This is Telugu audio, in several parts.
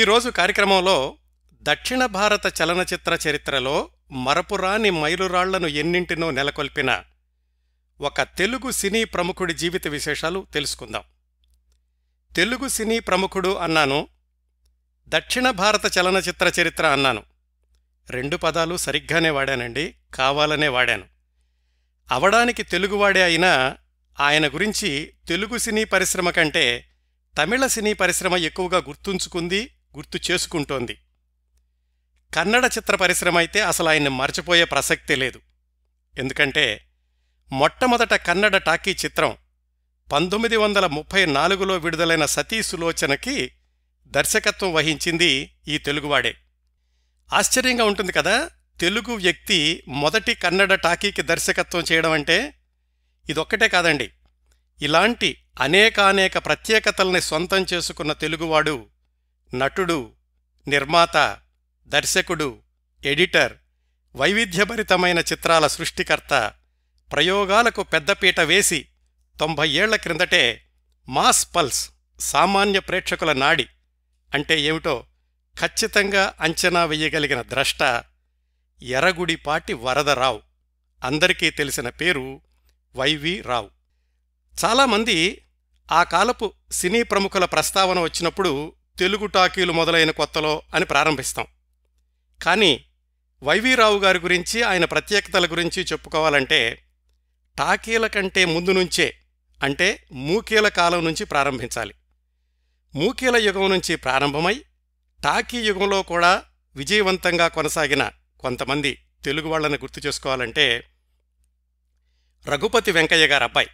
ఈరోజు కార్యక్రమంలో దక్షిణ భారత చలనచిత్ర చరిత్రలో మరపురాని మైలురాళ్లను ఎన్నింటినో నెలకొల్పిన ఒక తెలుగు సినీ ప్రముఖుడి జీవిత విశేషాలు తెలుసుకుందాం తెలుగు సినీ ప్రముఖుడు అన్నాను దక్షిణ భారత చలనచిత్ర చరిత్ర అన్నాను రెండు పదాలు సరిగ్గానే వాడానండి కావాలనే వాడాను అవడానికి తెలుగువాడే అయినా ఆయన గురించి తెలుగు సినీ పరిశ్రమ కంటే తమిళ సినీ పరిశ్రమ ఎక్కువగా గుర్తుంచుకుంది గుర్తు చేసుకుంటోంది కన్నడ చిత్ర పరిశ్రమ అయితే అసలు ఆయన్ని మర్చిపోయే ప్రసక్తే లేదు ఎందుకంటే మొట్టమొదట కన్నడ టాకీ చిత్రం పంతొమ్మిది వందల ముప్పై నాలుగులో విడుదలైన సతీ సులోచనకి దర్శకత్వం వహించింది ఈ తెలుగువాడే ఆశ్చర్యంగా ఉంటుంది కదా తెలుగు వ్యక్తి మొదటి కన్నడ టాకీకి దర్శకత్వం చేయడం అంటే ఇదొక్కటే కాదండి ఇలాంటి అనేకానేక ప్రత్యేకతల్ని సొంతం చేసుకున్న తెలుగువాడు నటుడు నిర్మాత దర్శకుడు ఎడిటర్ వైవిధ్యభరితమైన చిత్రాల సృష్టికర్త ప్రయోగాలకు పెద్దపీట వేసి తొంభై ఏళ్ల క్రిందటే మాస్ పల్స్ సామాన్య ప్రేక్షకుల నాడి అంటే ఏమిటో ఖచ్చితంగా అంచనా వెయ్యగలిగిన ద్రష్ట ఎరగుడిపాటి వరదరావు అందరికీ తెలిసిన పేరు వైవి రావు చాలామంది ఆ కాలపు సినీ ప్రముఖుల ప్రస్తావన వచ్చినప్పుడు తెలుగు టాకీలు మొదలైన కొత్తలో అని ప్రారంభిస్తాం కానీ వైవీరావు గారి గురించి ఆయన ప్రత్యేకతల గురించి చెప్పుకోవాలంటే టాకీల కంటే ముందు నుంచే అంటే మూకీల కాలం నుంచి ప్రారంభించాలి మూకీల యుగం నుంచి ప్రారంభమై టాకీ యుగంలో కూడా విజయవంతంగా కొనసాగిన కొంతమంది తెలుగు వాళ్లను గుర్తు చేసుకోవాలంటే రఘుపతి వెంకయ్య గారు అబ్బాయి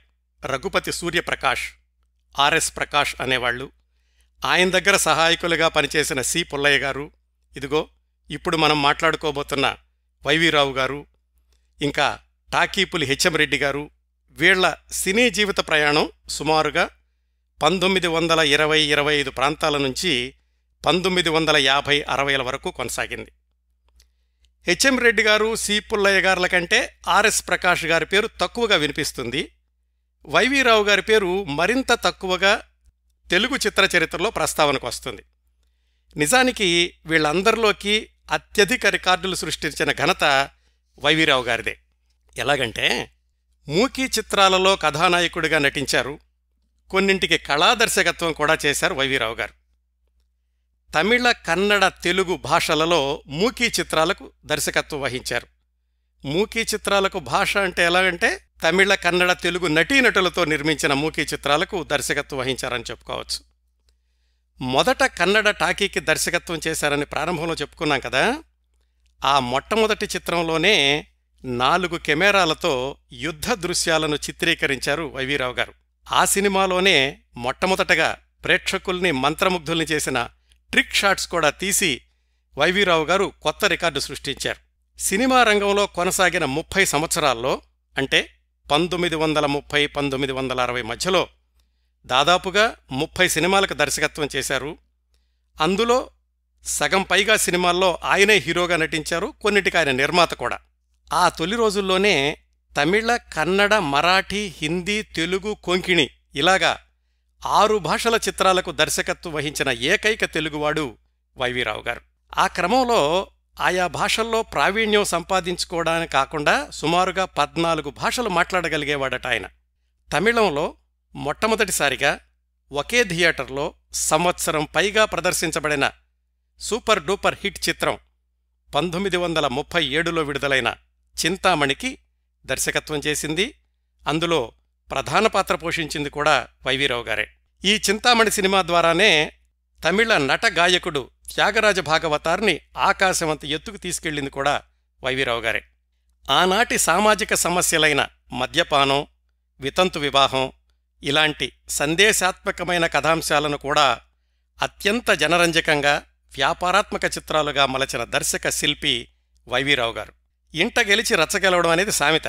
రఘుపతి సూర్యప్రకాష్ ఆర్ఎస్ ప్రకాష్ అనేవాళ్ళు ఆయన దగ్గర సహాయకులుగా పనిచేసిన సి పుల్లయ్య గారు ఇదిగో ఇప్పుడు మనం మాట్లాడుకోబోతున్న వైవీరావు గారు ఇంకా టాకీపులి హెచ్ఎం రెడ్డి గారు వీళ్ల సినీ జీవిత ప్రయాణం సుమారుగా పంతొమ్మిది వందల ఇరవై ఇరవై ఐదు ప్రాంతాల నుంచి పంతొమ్మిది వందల యాభై అరవైల వరకు కొనసాగింది హెచ్ఎం రెడ్డి గారు సి పుల్లయ్య గారుల కంటే ఆర్ఎస్ ప్రకాష్ గారి పేరు తక్కువగా వినిపిస్తుంది వైవీరావు గారి పేరు మరింత తక్కువగా తెలుగు చిత్ర చరిత్రలో ప్రస్తావనకు వస్తుంది నిజానికి వీళ్ళందరిలోకి అత్యధిక రికార్డులు సృష్టించిన ఘనత వైవీరావు గారిదే ఎలాగంటే మూకీ చిత్రాలలో కథానాయకుడిగా నటించారు కొన్నింటికి కళాదర్శకత్వం కూడా చేశారు వైవీరావు గారు తమిళ కన్నడ తెలుగు భాషలలో మూకీ చిత్రాలకు దర్శకత్వం వహించారు మూకీ చిత్రాలకు భాష అంటే ఎలాగంటే తమిళ కన్నడ తెలుగు నటీనటులతో నిర్మించిన మూకీ చిత్రాలకు దర్శకత్వం వహించారని చెప్పుకోవచ్చు మొదట కన్నడ టాకీకి దర్శకత్వం చేశారని ప్రారంభంలో చెప్పుకున్నాం కదా ఆ మొట్టమొదటి చిత్రంలోనే నాలుగు కెమెరాలతో యుద్ధ దృశ్యాలను చిత్రీకరించారు వైవీరావు గారు ఆ సినిమాలోనే మొట్టమొదటగా ప్రేక్షకుల్ని మంత్రముగ్ధుల్ని చేసిన ట్రిక్ షాట్స్ కూడా తీసి వైవీరావు గారు కొత్త రికార్డు సృష్టించారు సినిమా రంగంలో కొనసాగిన ముప్పై సంవత్సరాల్లో అంటే పంతొమ్మిది వందల ముప్పై పంతొమ్మిది వందల అరవై మధ్యలో దాదాపుగా ముప్పై సినిమాలకు దర్శకత్వం చేశారు అందులో సగం పైగా సినిమాల్లో ఆయనే హీరోగా నటించారు కొన్నిటికి ఆయన నిర్మాత కూడా ఆ తొలి రోజుల్లోనే తమిళ కన్నడ మరాఠీ హిందీ తెలుగు కొంకిణి ఇలాగా ఆరు భాషల చిత్రాలకు దర్శకత్వం వహించిన ఏకైక తెలుగువాడు వైవీరావు గారు ఆ క్రమంలో ఆయా భాషల్లో ప్రావీణ్యం సంపాదించుకోవడానికి కాకుండా సుమారుగా పద్నాలుగు భాషలు మాట్లాడగలిగేవాడట ఆయన తమిళంలో మొట్టమొదటిసారిగా ఒకే థియేటర్లో సంవత్సరం పైగా ప్రదర్శించబడిన సూపర్ డూపర్ హిట్ చిత్రం పంతొమ్మిది వందల ముప్పై ఏడులో విడుదలైన చింతామణికి దర్శకత్వం చేసింది అందులో ప్రధాన పాత్ర పోషించింది కూడా వైవీరావు గారే ఈ చింతామణి సినిమా ద్వారానే తమిళ నట గాయకుడు త్యాగరాజ భాగవతార్ని ఆకాశమంత ఎత్తుకు తీసుకెళ్లింది కూడా వైవీరావు గారే ఆనాటి సామాజిక సమస్యలైన మద్యపానం వితంతు వివాహం ఇలాంటి సందేశాత్మకమైన కథాంశాలను కూడా అత్యంత జనరంజకంగా వ్యాపారాత్మక చిత్రాలుగా మలచిన దర్శక శిల్పి వైవీరావు గారు ఇంట గెలిచి రచ్చగెలవడం అనేది సామెత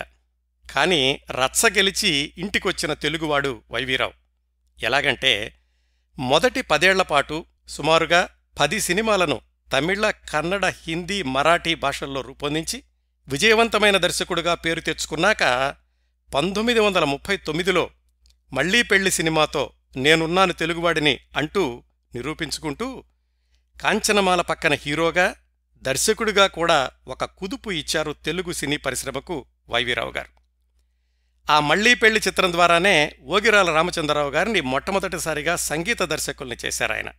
కానీ రచ్చ గెలిచి ఇంటికొచ్చిన తెలుగువాడు వైవీరావు ఎలాగంటే మొదటి పదేళ్లపాటు సుమారుగా పది సినిమాలను తమిళ కన్నడ హిందీ మరాఠీ భాషల్లో రూపొందించి విజయవంతమైన దర్శకుడుగా పేరు తెచ్చుకున్నాక పంతొమ్మిది వందల ముప్పై తొమ్మిదిలో మళ్లీ పెళ్లి సినిమాతో నేనున్నాను తెలుగువాడిని అంటూ నిరూపించుకుంటూ కాంచనమాల పక్కన హీరోగా దర్శకుడిగా కూడా ఒక కుదుపు ఇచ్చారు తెలుగు సినీ పరిశ్రమకు వైవీరావు గారు ఆ మళ్లీ పెళ్లి చిత్రం ద్వారానే ఓగిరాల రామచంద్రరావు గారిని మొట్టమొదటిసారిగా సంగీత దర్శకుల్ని చేశారాయన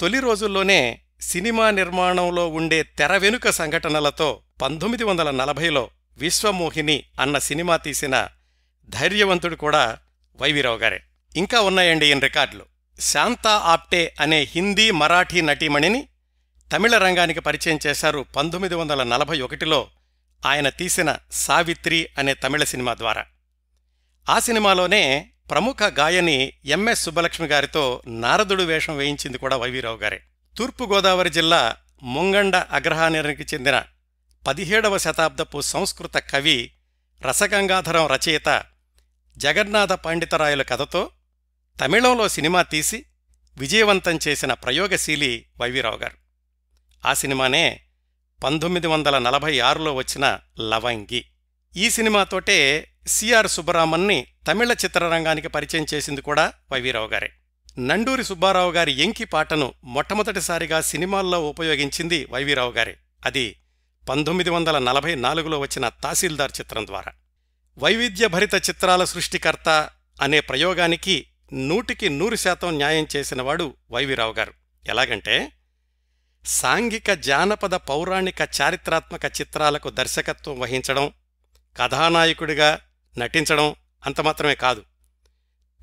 తొలి రోజుల్లోనే సినిమా నిర్మాణంలో ఉండే తెర వెనుక సంఘటనలతో పంతొమ్మిది వందల నలభైలో విశ్వమోహిని అన్న సినిమా తీసిన ధైర్యవంతుడు కూడా వైవిరావు గారే ఇంకా ఉన్నాయండి ఈయన రికార్డులు శాంతా ఆప్టే అనే హిందీ మరాఠీ నటీమణిని తమిళ రంగానికి పరిచయం చేశారు పంతొమ్మిది వందల నలభై ఒకటిలో ఆయన తీసిన సావిత్రి అనే తమిళ సినిమా ద్వారా ఆ సినిమాలోనే ప్రముఖ గాయని ఎంఎస్ సుబ్బలక్ష్మి గారితో నారదుడు వేషం వేయించింది కూడా వైవీరావు గారే తూర్పుగోదావరి జిల్లా ముంగండ అగ్రహానికి చెందిన పదిహేడవ శతాబ్దపు సంస్కృత కవి రసగంగాధరం రచయిత జగన్నాథ పండితరాయుల కథతో తమిళంలో సినిమా తీసి విజయవంతం చేసిన ప్రయోగశీలి వైవీరావు గారు ఆ సినిమానే పంతొమ్మిది వందల నలభై ఆరులో వచ్చిన లవంగి ఈ సినిమాతోటే సిఆర్ సుబ్బరామన్ని తమిళ చిత్రరంగానికి పరిచయం చేసింది కూడా వైవీరావు గారే నండూరి సుబ్బారావు గారి ఎంకి పాటను మొట్టమొదటిసారిగా సినిమాల్లో ఉపయోగించింది వైవీరావు గారే అది పంతొమ్మిది వందల నలభై నాలుగులో వచ్చిన తహసీల్దార్ చిత్రం ద్వారా వైవిధ్యభరిత చిత్రాల సృష్టికర్త అనే ప్రయోగానికి నూటికి నూరు శాతం న్యాయం చేసినవాడు వైవీరావు గారు ఎలాగంటే సాంఘిక జానపద పౌరాణిక చారిత్రాత్మక చిత్రాలకు దర్శకత్వం వహించడం కథానాయకుడిగా నటించడం అంత మాత్రమే కాదు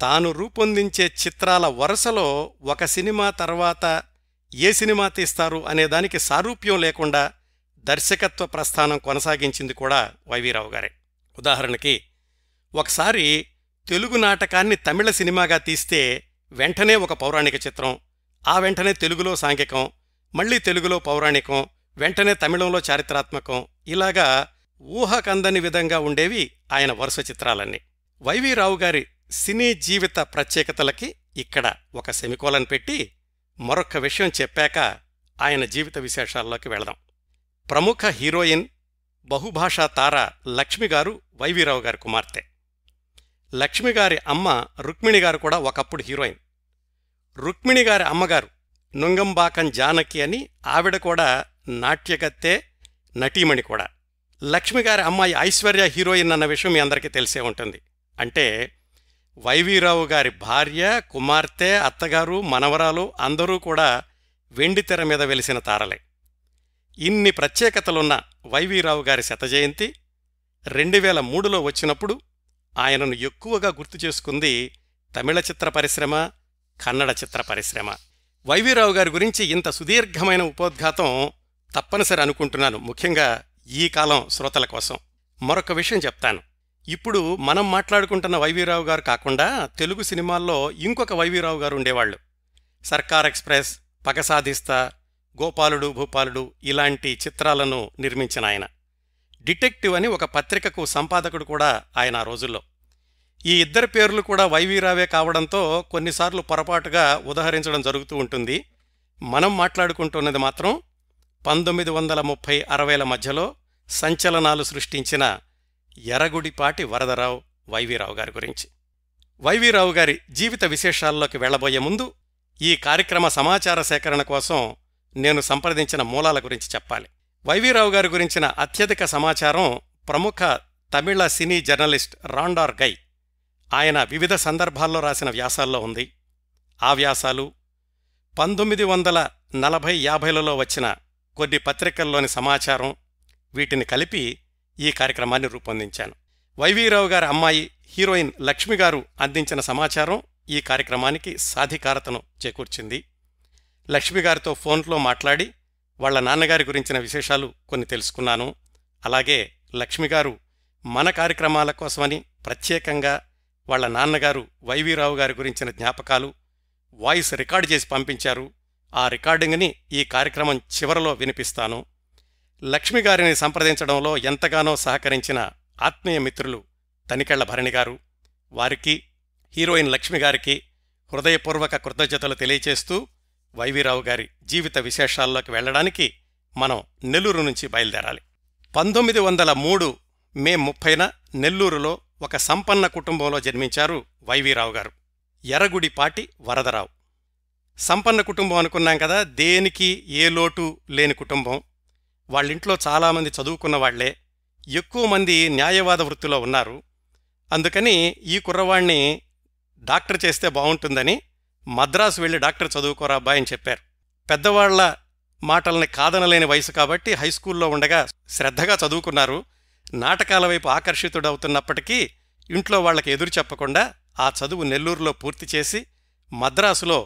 తాను రూపొందించే చిత్రాల వరుసలో ఒక సినిమా తర్వాత ఏ సినిమా తీస్తారు అనేదానికి సారూప్యం లేకుండా దర్శకత్వ ప్రస్థానం కొనసాగించింది కూడా వైవీరావు గారే ఉదాహరణకి ఒకసారి తెలుగు నాటకాన్ని తమిళ సినిమాగా తీస్తే వెంటనే ఒక పౌరాణిక చిత్రం ఆ వెంటనే తెలుగులో సాంఘికం మళ్లీ తెలుగులో పౌరాణికం వెంటనే తమిళంలో చారిత్రాత్మకం ఇలాగా ఊహకందని విధంగా ఉండేవి ఆయన వరుస చిత్రాలన్నీ వైవి రావు గారి సినీ జీవిత ప్రత్యేకతలకి ఇక్కడ ఒక సెమికోలను పెట్టి మరొక విషయం చెప్పాక ఆయన జీవిత విశేషాల్లోకి వెళదాం ప్రముఖ హీరోయిన్ బహుభాషా తార లక్ష్మిగారు వైవీరావు గారి కుమార్తె లక్ష్మిగారి అమ్మ రుక్మిణి గారు కూడా ఒకప్పుడు హీరోయిన్ రుక్మిణిగారి అమ్మగారు నుంగంబాకం జానకి అని ఆవిడ కూడా నాట్యగత్తే నటీమణి కూడా లక్ష్మిగారి అమ్మాయి ఐశ్వర్య హీరోయిన్ అన్న విషయం మీ అందరికీ తెలిసే ఉంటుంది అంటే వైవీరావు గారి భార్య కుమార్తె అత్తగారు మనవరాలు అందరూ కూడా వెండి తెర మీద వెలిసిన తారలే ఇన్ని ప్రత్యేకతలున్న వైవీరావు గారి శతజయంతి రెండు వేల మూడులో వచ్చినప్పుడు ఆయనను ఎక్కువగా గుర్తు చేసుకుంది తమిళ చిత్ర పరిశ్రమ కన్నడ చిత్ర పరిశ్రమ వైవీరావు గారి గురించి ఇంత సుదీర్ఘమైన ఉపోద్ఘాతం తప్పనిసరి అనుకుంటున్నాను ముఖ్యంగా ఈ కాలం శ్రోతల కోసం మరొక విషయం చెప్తాను ఇప్పుడు మనం మాట్లాడుకుంటున్న వైవీరావు గారు కాకుండా తెలుగు సినిమాల్లో ఇంకొక వైవీరావు గారు ఉండేవాళ్ళు సర్కార్ ఎక్స్ప్రెస్ పగ సాధిస్తా గోపాలుడు భూపాలుడు ఇలాంటి చిత్రాలను నిర్మించిన ఆయన డిటెక్టివ్ అని ఒక పత్రికకు సంపాదకుడు కూడా ఆయన ఆ రోజుల్లో ఈ ఇద్దరి పేర్లు కూడా వైవీరావే కావడంతో కొన్నిసార్లు పొరపాటుగా ఉదహరించడం జరుగుతూ ఉంటుంది మనం మాట్లాడుకుంటున్నది మాత్రం పంతొమ్మిది వందల ముప్పై అరవైల మధ్యలో సంచలనాలు సృష్టించిన ఎరగుడిపాటి వరదరావు వైవీరావు గారి గురించి వైవీరావు గారి జీవిత విశేషాల్లోకి వెళ్లబోయే ముందు ఈ కార్యక్రమ సమాచార సేకరణ కోసం నేను సంప్రదించిన మూలాల గురించి చెప్పాలి వైవీరావు గారి గురించిన అత్యధిక సమాచారం ప్రముఖ తమిళ సినీ జర్నలిస్ట్ రాండార్ గై ఆయన వివిధ సందర్భాల్లో రాసిన వ్యాసాల్లో ఉంది ఆ వ్యాసాలు పంతొమ్మిది వందల నలభై యాభైలలో వచ్చిన కొన్ని పత్రికల్లోని సమాచారం వీటిని కలిపి ఈ కార్యక్రమాన్ని రూపొందించాను వైవీరావు గారి అమ్మాయి హీరోయిన్ లక్ష్మి గారు అందించిన సమాచారం ఈ కార్యక్రమానికి సాధికారతను చేకూర్చింది లక్ష్మి గారితో ఫోన్లో మాట్లాడి వాళ్ల నాన్నగారి గురించిన విశేషాలు కొన్ని తెలుసుకున్నాను అలాగే లక్ష్మి గారు మన కార్యక్రమాల కోసమని ప్రత్యేకంగా వాళ్ల నాన్నగారు వైవీరావు గారి గురించిన జ్ఞాపకాలు వాయిస్ రికార్డు చేసి పంపించారు ఆ రికార్డింగ్ని ఈ కార్యక్రమం చివరలో వినిపిస్తాను లక్ష్మిగారిని సంప్రదించడంలో ఎంతగానో సహకరించిన ఆత్మీయ మిత్రులు తనికెళ్ల భరణి గారు వారికి హీరోయిన్ లక్ష్మిగారికి హృదయపూర్వక కృతజ్ఞతలు తెలియచేస్తూ వైవీరావు గారి జీవిత విశేషాల్లోకి వెళ్లడానికి మనం నెల్లూరు నుంచి బయలుదేరాలి పంతొమ్మిది వందల మూడు మే ముప్పైన నెల్లూరులో ఒక సంపన్న కుటుంబంలో జన్మించారు వైవీరావు గారు పాటి వరదరావు సంపన్న కుటుంబం అనుకున్నాం కదా దేనికి ఏ లోటు లేని కుటుంబం వాళ్ళింట్లో చాలామంది చదువుకున్న వాళ్లే ఎక్కువ మంది న్యాయవాద వృత్తిలో ఉన్నారు అందుకని ఈ కుర్రవాణ్ణి డాక్టర్ చేస్తే బాగుంటుందని మద్రాసు వెళ్ళి డాక్టర్ చదువుకోరా అబ్బాయి అని చెప్పారు పెద్దవాళ్ల మాటల్ని కాదనలేని వయసు కాబట్టి హై స్కూల్లో ఉండగా శ్రద్ధగా చదువుకున్నారు నాటకాల వైపు ఆకర్షితుడవుతున్నప్పటికీ ఇంట్లో వాళ్ళకి ఎదురు చెప్పకుండా ఆ చదువు నెల్లూరులో పూర్తి చేసి మద్రాసులో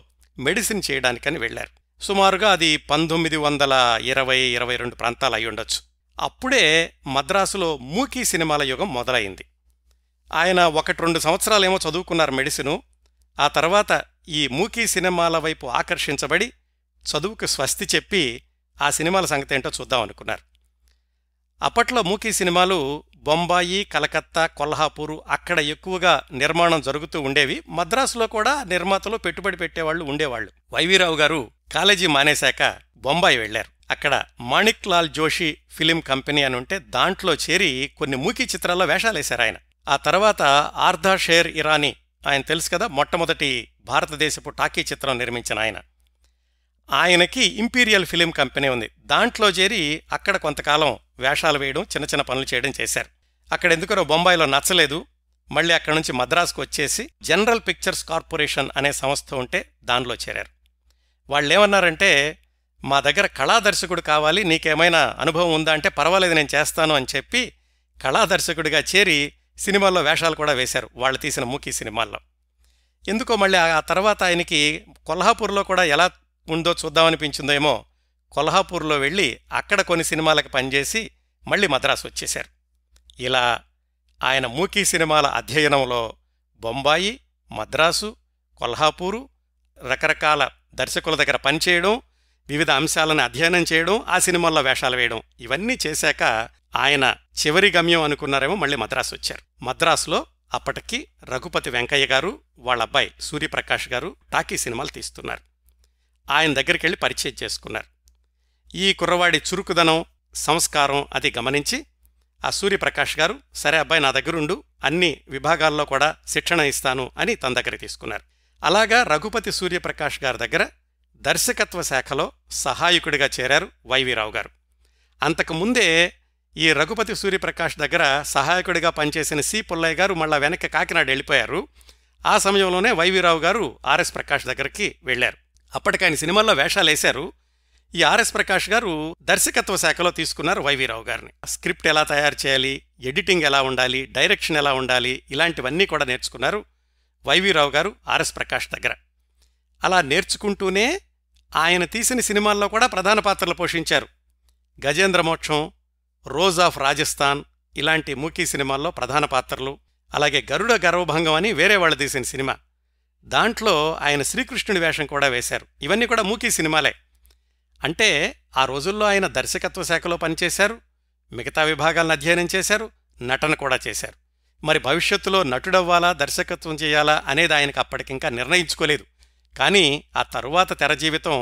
మెడిసిన్ చేయడానికని వెళ్లారు సుమారుగా అది పంతొమ్మిది వందల ఇరవై ఇరవై రెండు ప్రాంతాలు అయి ఉండొచ్చు అప్పుడే మద్రాసులో మూకీ సినిమాల యుగం మొదలైంది ఆయన ఒకటి రెండు సంవత్సరాలేమో చదువుకున్నారు మెడిసిను ఆ తర్వాత ఈ మూకీ సినిమాల వైపు ఆకర్షించబడి చదువుకు స్వస్తి చెప్పి ఆ సినిమాల సంగతి ఏంటో చూద్దాం అనుకున్నారు అప్పట్లో మూకీ సినిమాలు బొంబాయి కలకత్తా కొల్హాపూరు అక్కడ ఎక్కువగా నిర్మాణం జరుగుతూ ఉండేవి మద్రాసులో కూడా నిర్మాతలు పెట్టుబడి పెట్టేవాళ్లు ఉండేవాళ్లు వైవీరావు గారు కాలేజీ మానేశాక బొంబాయి వెళ్లారు అక్కడ మాణిక్ లాల్ జోషి ఫిలిం కంపెనీ అని ఉంటే దాంట్లో చేరి కొన్ని మూకి చిత్రాల్లో వేషాలేశారు ఆయన ఆ తర్వాత ఆర్ధా షేర్ ఇరానీ ఆయన తెలుసు కదా మొట్టమొదటి భారతదేశపు టాకీ చిత్రం నిర్మించిన ఆయన ఆయనకి ఇంపీరియల్ ఫిలిం కంపెనీ ఉంది దాంట్లో చేరి అక్కడ కొంతకాలం వేషాలు వేయడం చిన్న చిన్న పనులు చేయడం చేశారు అక్కడ ఎందుకనో బొంబాయిలో నచ్చలేదు మళ్ళీ అక్కడ నుంచి మద్రాసుకు వచ్చేసి జనరల్ పిక్చర్స్ కార్పొరేషన్ అనే సంస్థ ఉంటే దానిలో చేరారు వాళ్ళు ఏమన్నారంటే మా దగ్గర కళాదర్శకుడు కావాలి నీకేమైనా అనుభవం ఉందా అంటే పర్వాలేదు నేను చేస్తాను అని చెప్పి కళాదర్శకుడిగా చేరి సినిమాల్లో వేషాలు కూడా వేశారు వాళ్ళు తీసిన మూకీ సినిమాల్లో ఎందుకో మళ్ళీ ఆ తర్వాత ఆయనకి కొల్హాపూర్లో కూడా ఎలా ఉందో చూద్దామనిపించిందేమో కొల్హాపూర్లో వెళ్ళి అక్కడ కొన్ని సినిమాలకు పనిచేసి మళ్ళీ మద్రాసు వచ్చేశారు ఇలా ఆయన మూకీ సినిమాల అధ్యయనంలో బొంబాయి మద్రాసు కొల్హాపూరు రకరకాల దర్శకుల దగ్గర పనిచేయడం వివిధ అంశాలను అధ్యయనం చేయడం ఆ సినిమాల్లో వేషాలు వేయడం ఇవన్నీ చేశాక ఆయన చివరి గమ్యం అనుకున్నారేమో మళ్ళీ మద్రాసు వచ్చారు మద్రాసులో అప్పటికి రఘుపతి వెంకయ్య గారు వాళ్ళ అబ్బాయి సూర్యప్రకాష్ గారు టాకీ సినిమాలు తీస్తున్నారు ఆయన దగ్గరికి వెళ్ళి పరిచయం చేసుకున్నారు ఈ కుర్రవాడి చురుకుదనం సంస్కారం అది గమనించి ఆ సూర్యప్రకాష్ గారు సరే అబ్బాయి నా దగ్గరుండు అన్ని విభాగాల్లో కూడా శిక్షణ ఇస్తాను అని తన దగ్గర తీసుకున్నారు అలాగా రఘుపతి సూర్యప్రకాష్ గారి దగ్గర దర్శకత్వ శాఖలో సహాయకుడిగా చేరారు వైవీరావు గారు అంతకుముందే ఈ రఘుపతి సూర్యప్రకాష్ దగ్గర సహాయకుడిగా పనిచేసిన సి పుల్లయ్య గారు మళ్ళా వెనక్కి కాకినాడ వెళ్ళిపోయారు ఆ సమయంలోనే వైవీరావు గారు ఆర్ఎస్ ప్రకాష్ దగ్గరికి వెళ్లారు అప్పటికి ఆయన సినిమాల్లో వేశారు ఈ ఆర్ఎస్ ప్రకాష్ గారు దర్శకత్వ శాఖలో తీసుకున్నారు వైవీరావు గారిని స్క్రిప్ట్ ఎలా తయారు చేయాలి ఎడిటింగ్ ఎలా ఉండాలి డైరెక్షన్ ఎలా ఉండాలి ఇలాంటివన్నీ కూడా నేర్చుకున్నారు వైవీరావు గారు ఆర్ఎస్ ప్రకాష్ దగ్గర అలా నేర్చుకుంటూనే ఆయన తీసిన సినిమాల్లో కూడా ప్రధాన పాత్రలు పోషించారు గజేంద్ర మోక్షం రోజ్ ఆఫ్ రాజస్థాన్ ఇలాంటి మూకీ సినిమాల్లో ప్రధాన పాత్రలు అలాగే గరుడ గర్వభంగం అని వేరే వాళ్ళు తీసిన సినిమా దాంట్లో ఆయన శ్రీకృష్ణుడి వేషం కూడా వేశారు ఇవన్నీ కూడా మూకీ సినిమాలే అంటే ఆ రోజుల్లో ఆయన దర్శకత్వ శాఖలో పనిచేశారు మిగతా విభాగాలను అధ్యయనం చేశారు నటన కూడా చేశారు మరి భవిష్యత్తులో నటుడవ్వాలా దర్శకత్వం చేయాలా అనేది ఆయనకు అప్పటికింకా నిర్ణయించుకోలేదు కానీ ఆ తరువాత తెర జీవితం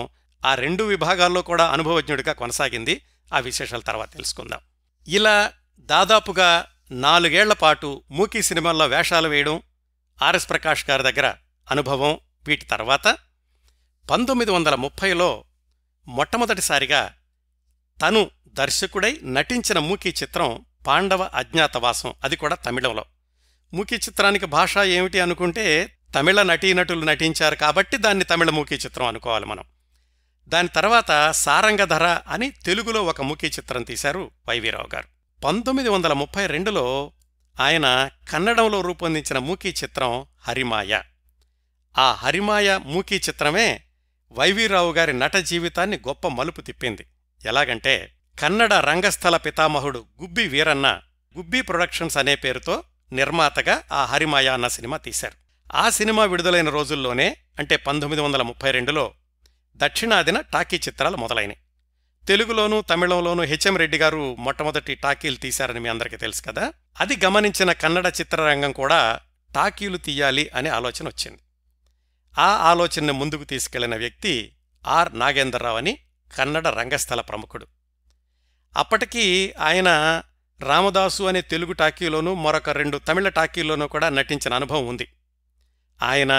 ఆ రెండు విభాగాల్లో కూడా అనుభవజ్ఞుడిగా కొనసాగింది ఆ విశేషాల తర్వాత తెలుసుకుందాం ఇలా దాదాపుగా నాలుగేళ్ల పాటు మూకీ సినిమాల్లో వేషాలు వేయడం ఆర్ఎస్ ప్రకాష్ గారి దగ్గర అనుభవం వీటి తర్వాత పంతొమ్మిది వందల ముప్పైలో మొట్టమొదటిసారిగా తను దర్శకుడై నటించిన మూకీ చిత్రం పాండవ అజ్ఞాతవాసం అది కూడా తమిళంలో మూకీ చిత్రానికి భాష ఏమిటి అనుకుంటే తమిళ నటీనటులు నటించారు కాబట్టి దాన్ని తమిళ మూకీ చిత్రం అనుకోవాలి మనం దాని తర్వాత సారంగధర అని తెలుగులో ఒక మూకీ చిత్రం తీశారు వైవీరావు గారు పంతొమ్మిది వందల ముప్పై రెండులో ఆయన కన్నడంలో రూపొందించిన మూకీ చిత్రం హరిమాయ ఆ హరిమాయ మూకీ చిత్రమే వైవీరావు గారి నట జీవితాన్ని గొప్ప మలుపు తిప్పింది ఎలాగంటే కన్నడ రంగస్థల పితామహుడు గుబ్బి వీరన్న గుబ్బి ప్రొడక్షన్స్ అనే పేరుతో నిర్మాతగా ఆ హరిమాయ అన్న సినిమా తీశారు ఆ సినిమా విడుదలైన రోజుల్లోనే అంటే పంతొమ్మిది వందల ముప్పై రెండులో దక్షిణాదిన టాకీ చిత్రాలు మొదలైనవి తెలుగులోనూ తమిళంలోనూ హెచ్ఎం రెడ్డి గారు మొట్టమొదటి టాకీలు తీశారని మీ అందరికీ తెలుసు కదా అది గమనించిన కన్నడ చిత్రరంగం కూడా టాకీలు తీయాలి అనే ఆలోచన వచ్చింది ఆ ఆలోచనను ముందుకు తీసుకెళ్లిన వ్యక్తి ఆర్ నాగేంద్రరావు అని కన్నడ రంగస్థల ప్రముఖుడు అప్పటికీ ఆయన రామదాసు అనే తెలుగు టాకీలోనూ మరొక రెండు తమిళ టాకీల్లోనూ కూడా నటించిన అనుభవం ఉంది ఆయన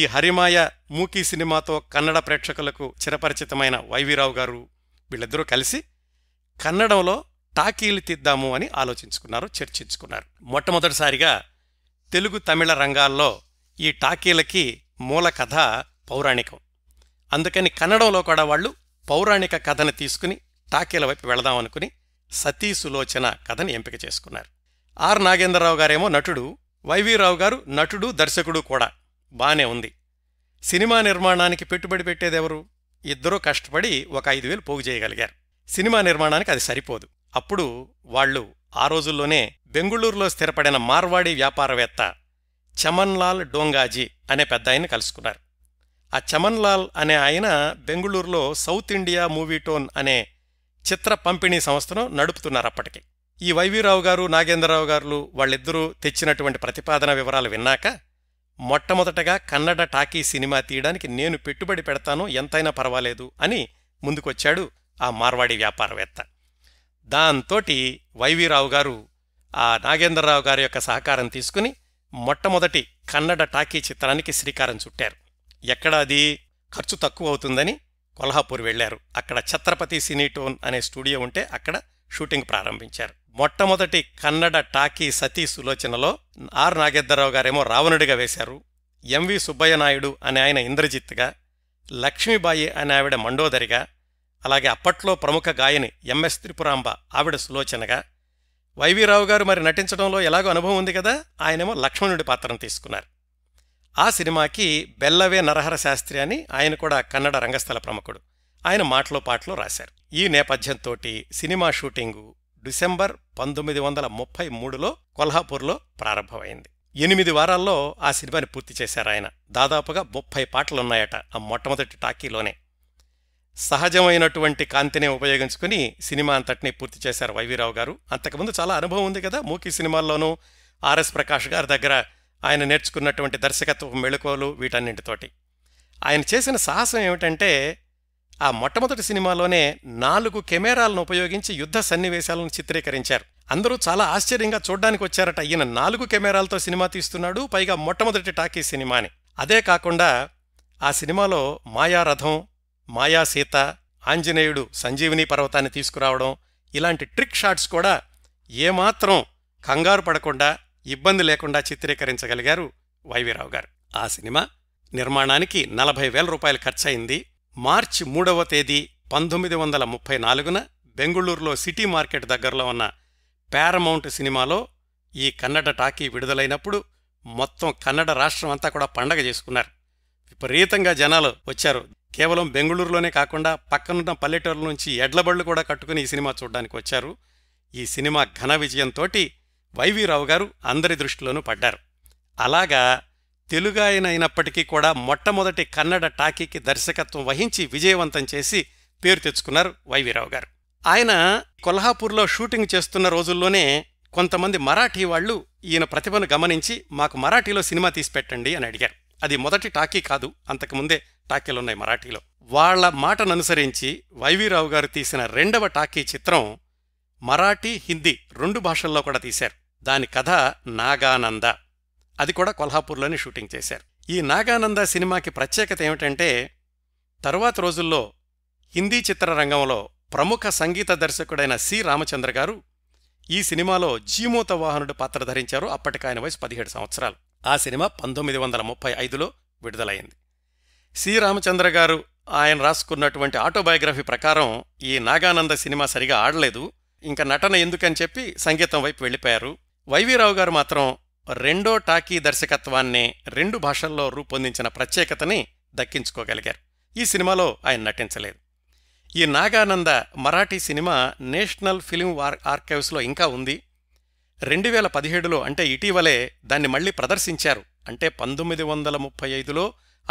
ఈ హరిమాయ మూకీ సినిమాతో కన్నడ ప్రేక్షకులకు చిరపరిచితమైన వైవీరావు గారు వీళ్ళిద్దరూ కలిసి కన్నడంలో టాకీలు తీద్దాము అని ఆలోచించుకున్నారు చర్చించుకున్నారు మొట్టమొదటిసారిగా తెలుగు తమిళ రంగాల్లో ఈ టాకీలకి మూల కథ పౌరాణికం అందుకని కన్నడంలో కూడా వాళ్ళు పౌరాణిక కథను తీసుకుని టాకీల వైపు వెళదాం అనుకుని సతీ సులోచన కథని ఎంపిక చేసుకున్నారు ఆర్ నాగేంద్రరావు గారేమో నటుడు వైవీరావు గారు నటుడు దర్శకుడు కూడా బానే ఉంది సినిమా నిర్మాణానికి పెట్టుబడి పెట్టేదెవరు ఇద్దరూ కష్టపడి ఒక ఐదు వేలు పోగు చేయగలిగారు సినిమా నిర్మాణానికి అది సరిపోదు అప్పుడు వాళ్ళు ఆ రోజుల్లోనే బెంగుళూరులో స్థిరపడిన మార్వాడీ వ్యాపారవేత్త చమన్లాల్ డోంగాజీ అనే పెద్ద ఆయన్ని కలుసుకున్నారు ఆ చమన్లాల్ అనే ఆయన బెంగుళూరులో సౌత్ ఇండియా మూవీ టోన్ అనే చిత్ర పంపిణీ సంస్థను నడుపుతున్నారు అప్పటికి ఈ వైవీరావు గారు నాగేంద్రరావు గారు వాళ్ళిద్దరూ తెచ్చినటువంటి ప్రతిపాదన వివరాలు విన్నాక మొట్టమొదటగా కన్నడ టాకీ సినిమా తీయడానికి నేను పెట్టుబడి పెడతాను ఎంతైనా పర్వాలేదు అని ముందుకొచ్చాడు ఆ మార్వాడి వ్యాపారవేత్త దాంతోటి వైవీరావు గారు ఆ నాగేంద్రరావు గారి యొక్క సహకారం తీసుకుని మొట్టమొదటి కన్నడ టాకీ చిత్రానికి శ్రీకారం చుట్టారు ఎక్కడ అది ఖర్చు తక్కువ అవుతుందని కొల్హాపూర్ వెళ్లారు అక్కడ ఛత్రపతి సినీటోన్ అనే స్టూడియో ఉంటే అక్కడ షూటింగ్ ప్రారంభించారు మొట్టమొదటి కన్నడ టాకీ సతీ సులోచనలో ఆర్ నాగేద్దరావు గారేమో రావణుడిగా వేశారు ఎంవి సుబ్బయ్య నాయుడు అనే ఆయన ఇంద్రజిత్గా లక్ష్మీబాయి అనే ఆవిడ మండోదరిగా అలాగే అప్పట్లో ప్రముఖ గాయని ఎంఎస్ త్రిపురాంబ ఆవిడ సులోచనగా వైవి రావు గారు మరి నటించడంలో ఎలాగో అనుభవం ఉంది కదా ఆయనేమో లక్ష్మణుడి పాత్రను తీసుకున్నారు ఆ సినిమాకి బెల్లవే నరహర శాస్త్రి అని ఆయన కూడా కన్నడ రంగస్థల ప్రముఖుడు ఆయన మాటలో పాటలో రాశారు ఈ నేపథ్యంతో సినిమా షూటింగు డిసెంబర్ పంతొమ్మిది వందల ముప్పై మూడులో కొల్హాపూర్లో ప్రారంభమైంది ఎనిమిది వారాల్లో ఆ సినిమాని పూర్తి చేశారు ఆయన దాదాపుగా ముప్పై పాటలున్నాయట ఆ మొట్టమొదటి టాకీలోనే సహజమైనటువంటి కాంతిని ఉపయోగించుకుని సినిమా అంతటినీ పూర్తి చేశారు వైవీరావు గారు అంతకుముందు చాలా అనుభవం ఉంది కదా మూకీ సినిమాల్లోనూ ఆర్ఎస్ ప్రకాష్ గారి దగ్గర ఆయన నేర్చుకున్నటువంటి దర్శకత్వ మెళుకోలు వీటన్నింటితోటి ఆయన చేసిన సాహసం ఏమిటంటే ఆ మొట్టమొదటి సినిమాలోనే నాలుగు కెమెరాలను ఉపయోగించి యుద్ధ సన్నివేశాలను చిత్రీకరించారు అందరూ చాలా ఆశ్చర్యంగా చూడ్డానికి వచ్చారట ఈయన నాలుగు కెమెరాలతో సినిమా తీస్తున్నాడు పైగా మొట్టమొదటి టాకీ సినిమాని అదే కాకుండా ఆ సినిమాలో మాయారథం మాయాసీత ఆంజనేయుడు సంజీవిని పర్వతాన్ని తీసుకురావడం ఇలాంటి ట్రిక్ షాట్స్ కూడా ఏమాత్రం కంగారు పడకుండా ఇబ్బంది లేకుండా చిత్రీకరించగలిగారు వైవీరావు గారు ఆ సినిమా నిర్మాణానికి నలభై వేల రూపాయలు ఖర్చయింది మార్చి మూడవ తేదీ పంతొమ్మిది వందల ముప్పై నాలుగున బెంగుళూరులో సిటీ మార్కెట్ దగ్గరలో ఉన్న పారమౌంట్ సినిమాలో ఈ కన్నడ టాకీ విడుదలైనప్పుడు మొత్తం కన్నడ రాష్ట్రం అంతా కూడా పండగ చేసుకున్నారు విపరీతంగా జనాలు వచ్చారు కేవలం బెంగళూరులోనే కాకుండా పక్కనున్న పల్లెటూరుల నుంచి ఎడ్లబళ్ళు కూడా కట్టుకుని ఈ సినిమా చూడడానికి వచ్చారు ఈ సినిమా ఘన విజయంతోటి వైవి రావు గారు అందరి దృష్టిలోనూ పడ్డారు అలాగా తెలుగాయన అయినప్పటికీ కూడా మొట్టమొదటి కన్నడ టాకీకి దర్శకత్వం వహించి విజయవంతం చేసి పేరు తెచ్చుకున్నారు వైవీరావు గారు ఆయన కొల్హాపూర్లో షూటింగ్ చేస్తున్న రోజుల్లోనే కొంతమంది మరాఠీ వాళ్ళు ఈయన ప్రతిభను గమనించి మాకు మరాఠీలో సినిమా తీసి పెట్టండి అని అడిగారు అది మొదటి టాకీ కాదు అంతకుముందే టాకీలున్నాయి మరాఠీలో వాళ్ల మాటను అనుసరించి వైవీరావు గారు తీసిన రెండవ టాకీ చిత్రం మరాఠీ హిందీ రెండు భాషల్లో కూడా తీశారు దాని కథ నాగానంద అది కూడా కొల్హాపూర్లోనే షూటింగ్ చేశారు ఈ నాగానంద సినిమాకి ప్రత్యేకత ఏమిటంటే తరువాత రోజుల్లో హిందీ చిత్రరంగంలో ప్రముఖ సంగీత దర్శకుడైన సి రామచంద్ర గారు ఈ సినిమాలో జీమూత వాహనుడు పాత్ర ధరించారు అప్పటికి ఆయన వయసు పదిహేడు సంవత్సరాలు ఆ సినిమా పంతొమ్మిది వందల ముప్పై ఐదులో విడుదలైంది సి రామచంద్ర గారు ఆయన రాసుకున్నటువంటి ఆటోబయోగ్రఫీ ప్రకారం ఈ నాగానంద సినిమా సరిగా ఆడలేదు ఇంకా నటన ఎందుకని చెప్పి సంగీతం వైపు వెళ్ళిపోయారు వైవీరావు గారు మాత్రం రెండో టాకీ దర్శకత్వాన్నే రెండు భాషల్లో రూపొందించిన ప్రత్యేకతని దక్కించుకోగలిగారు ఈ సినిమాలో ఆయన నటించలేదు ఈ నాగానంద మరాఠీ సినిమా నేషనల్ ఫిలిం వార్ ఆర్కైవ్స్లో ఇంకా ఉంది రెండు వేల పదిహేడులో అంటే ఇటీవలే దాన్ని మళ్లీ ప్రదర్శించారు అంటే పంతొమ్మిది వందల ముప్పై ఐదులో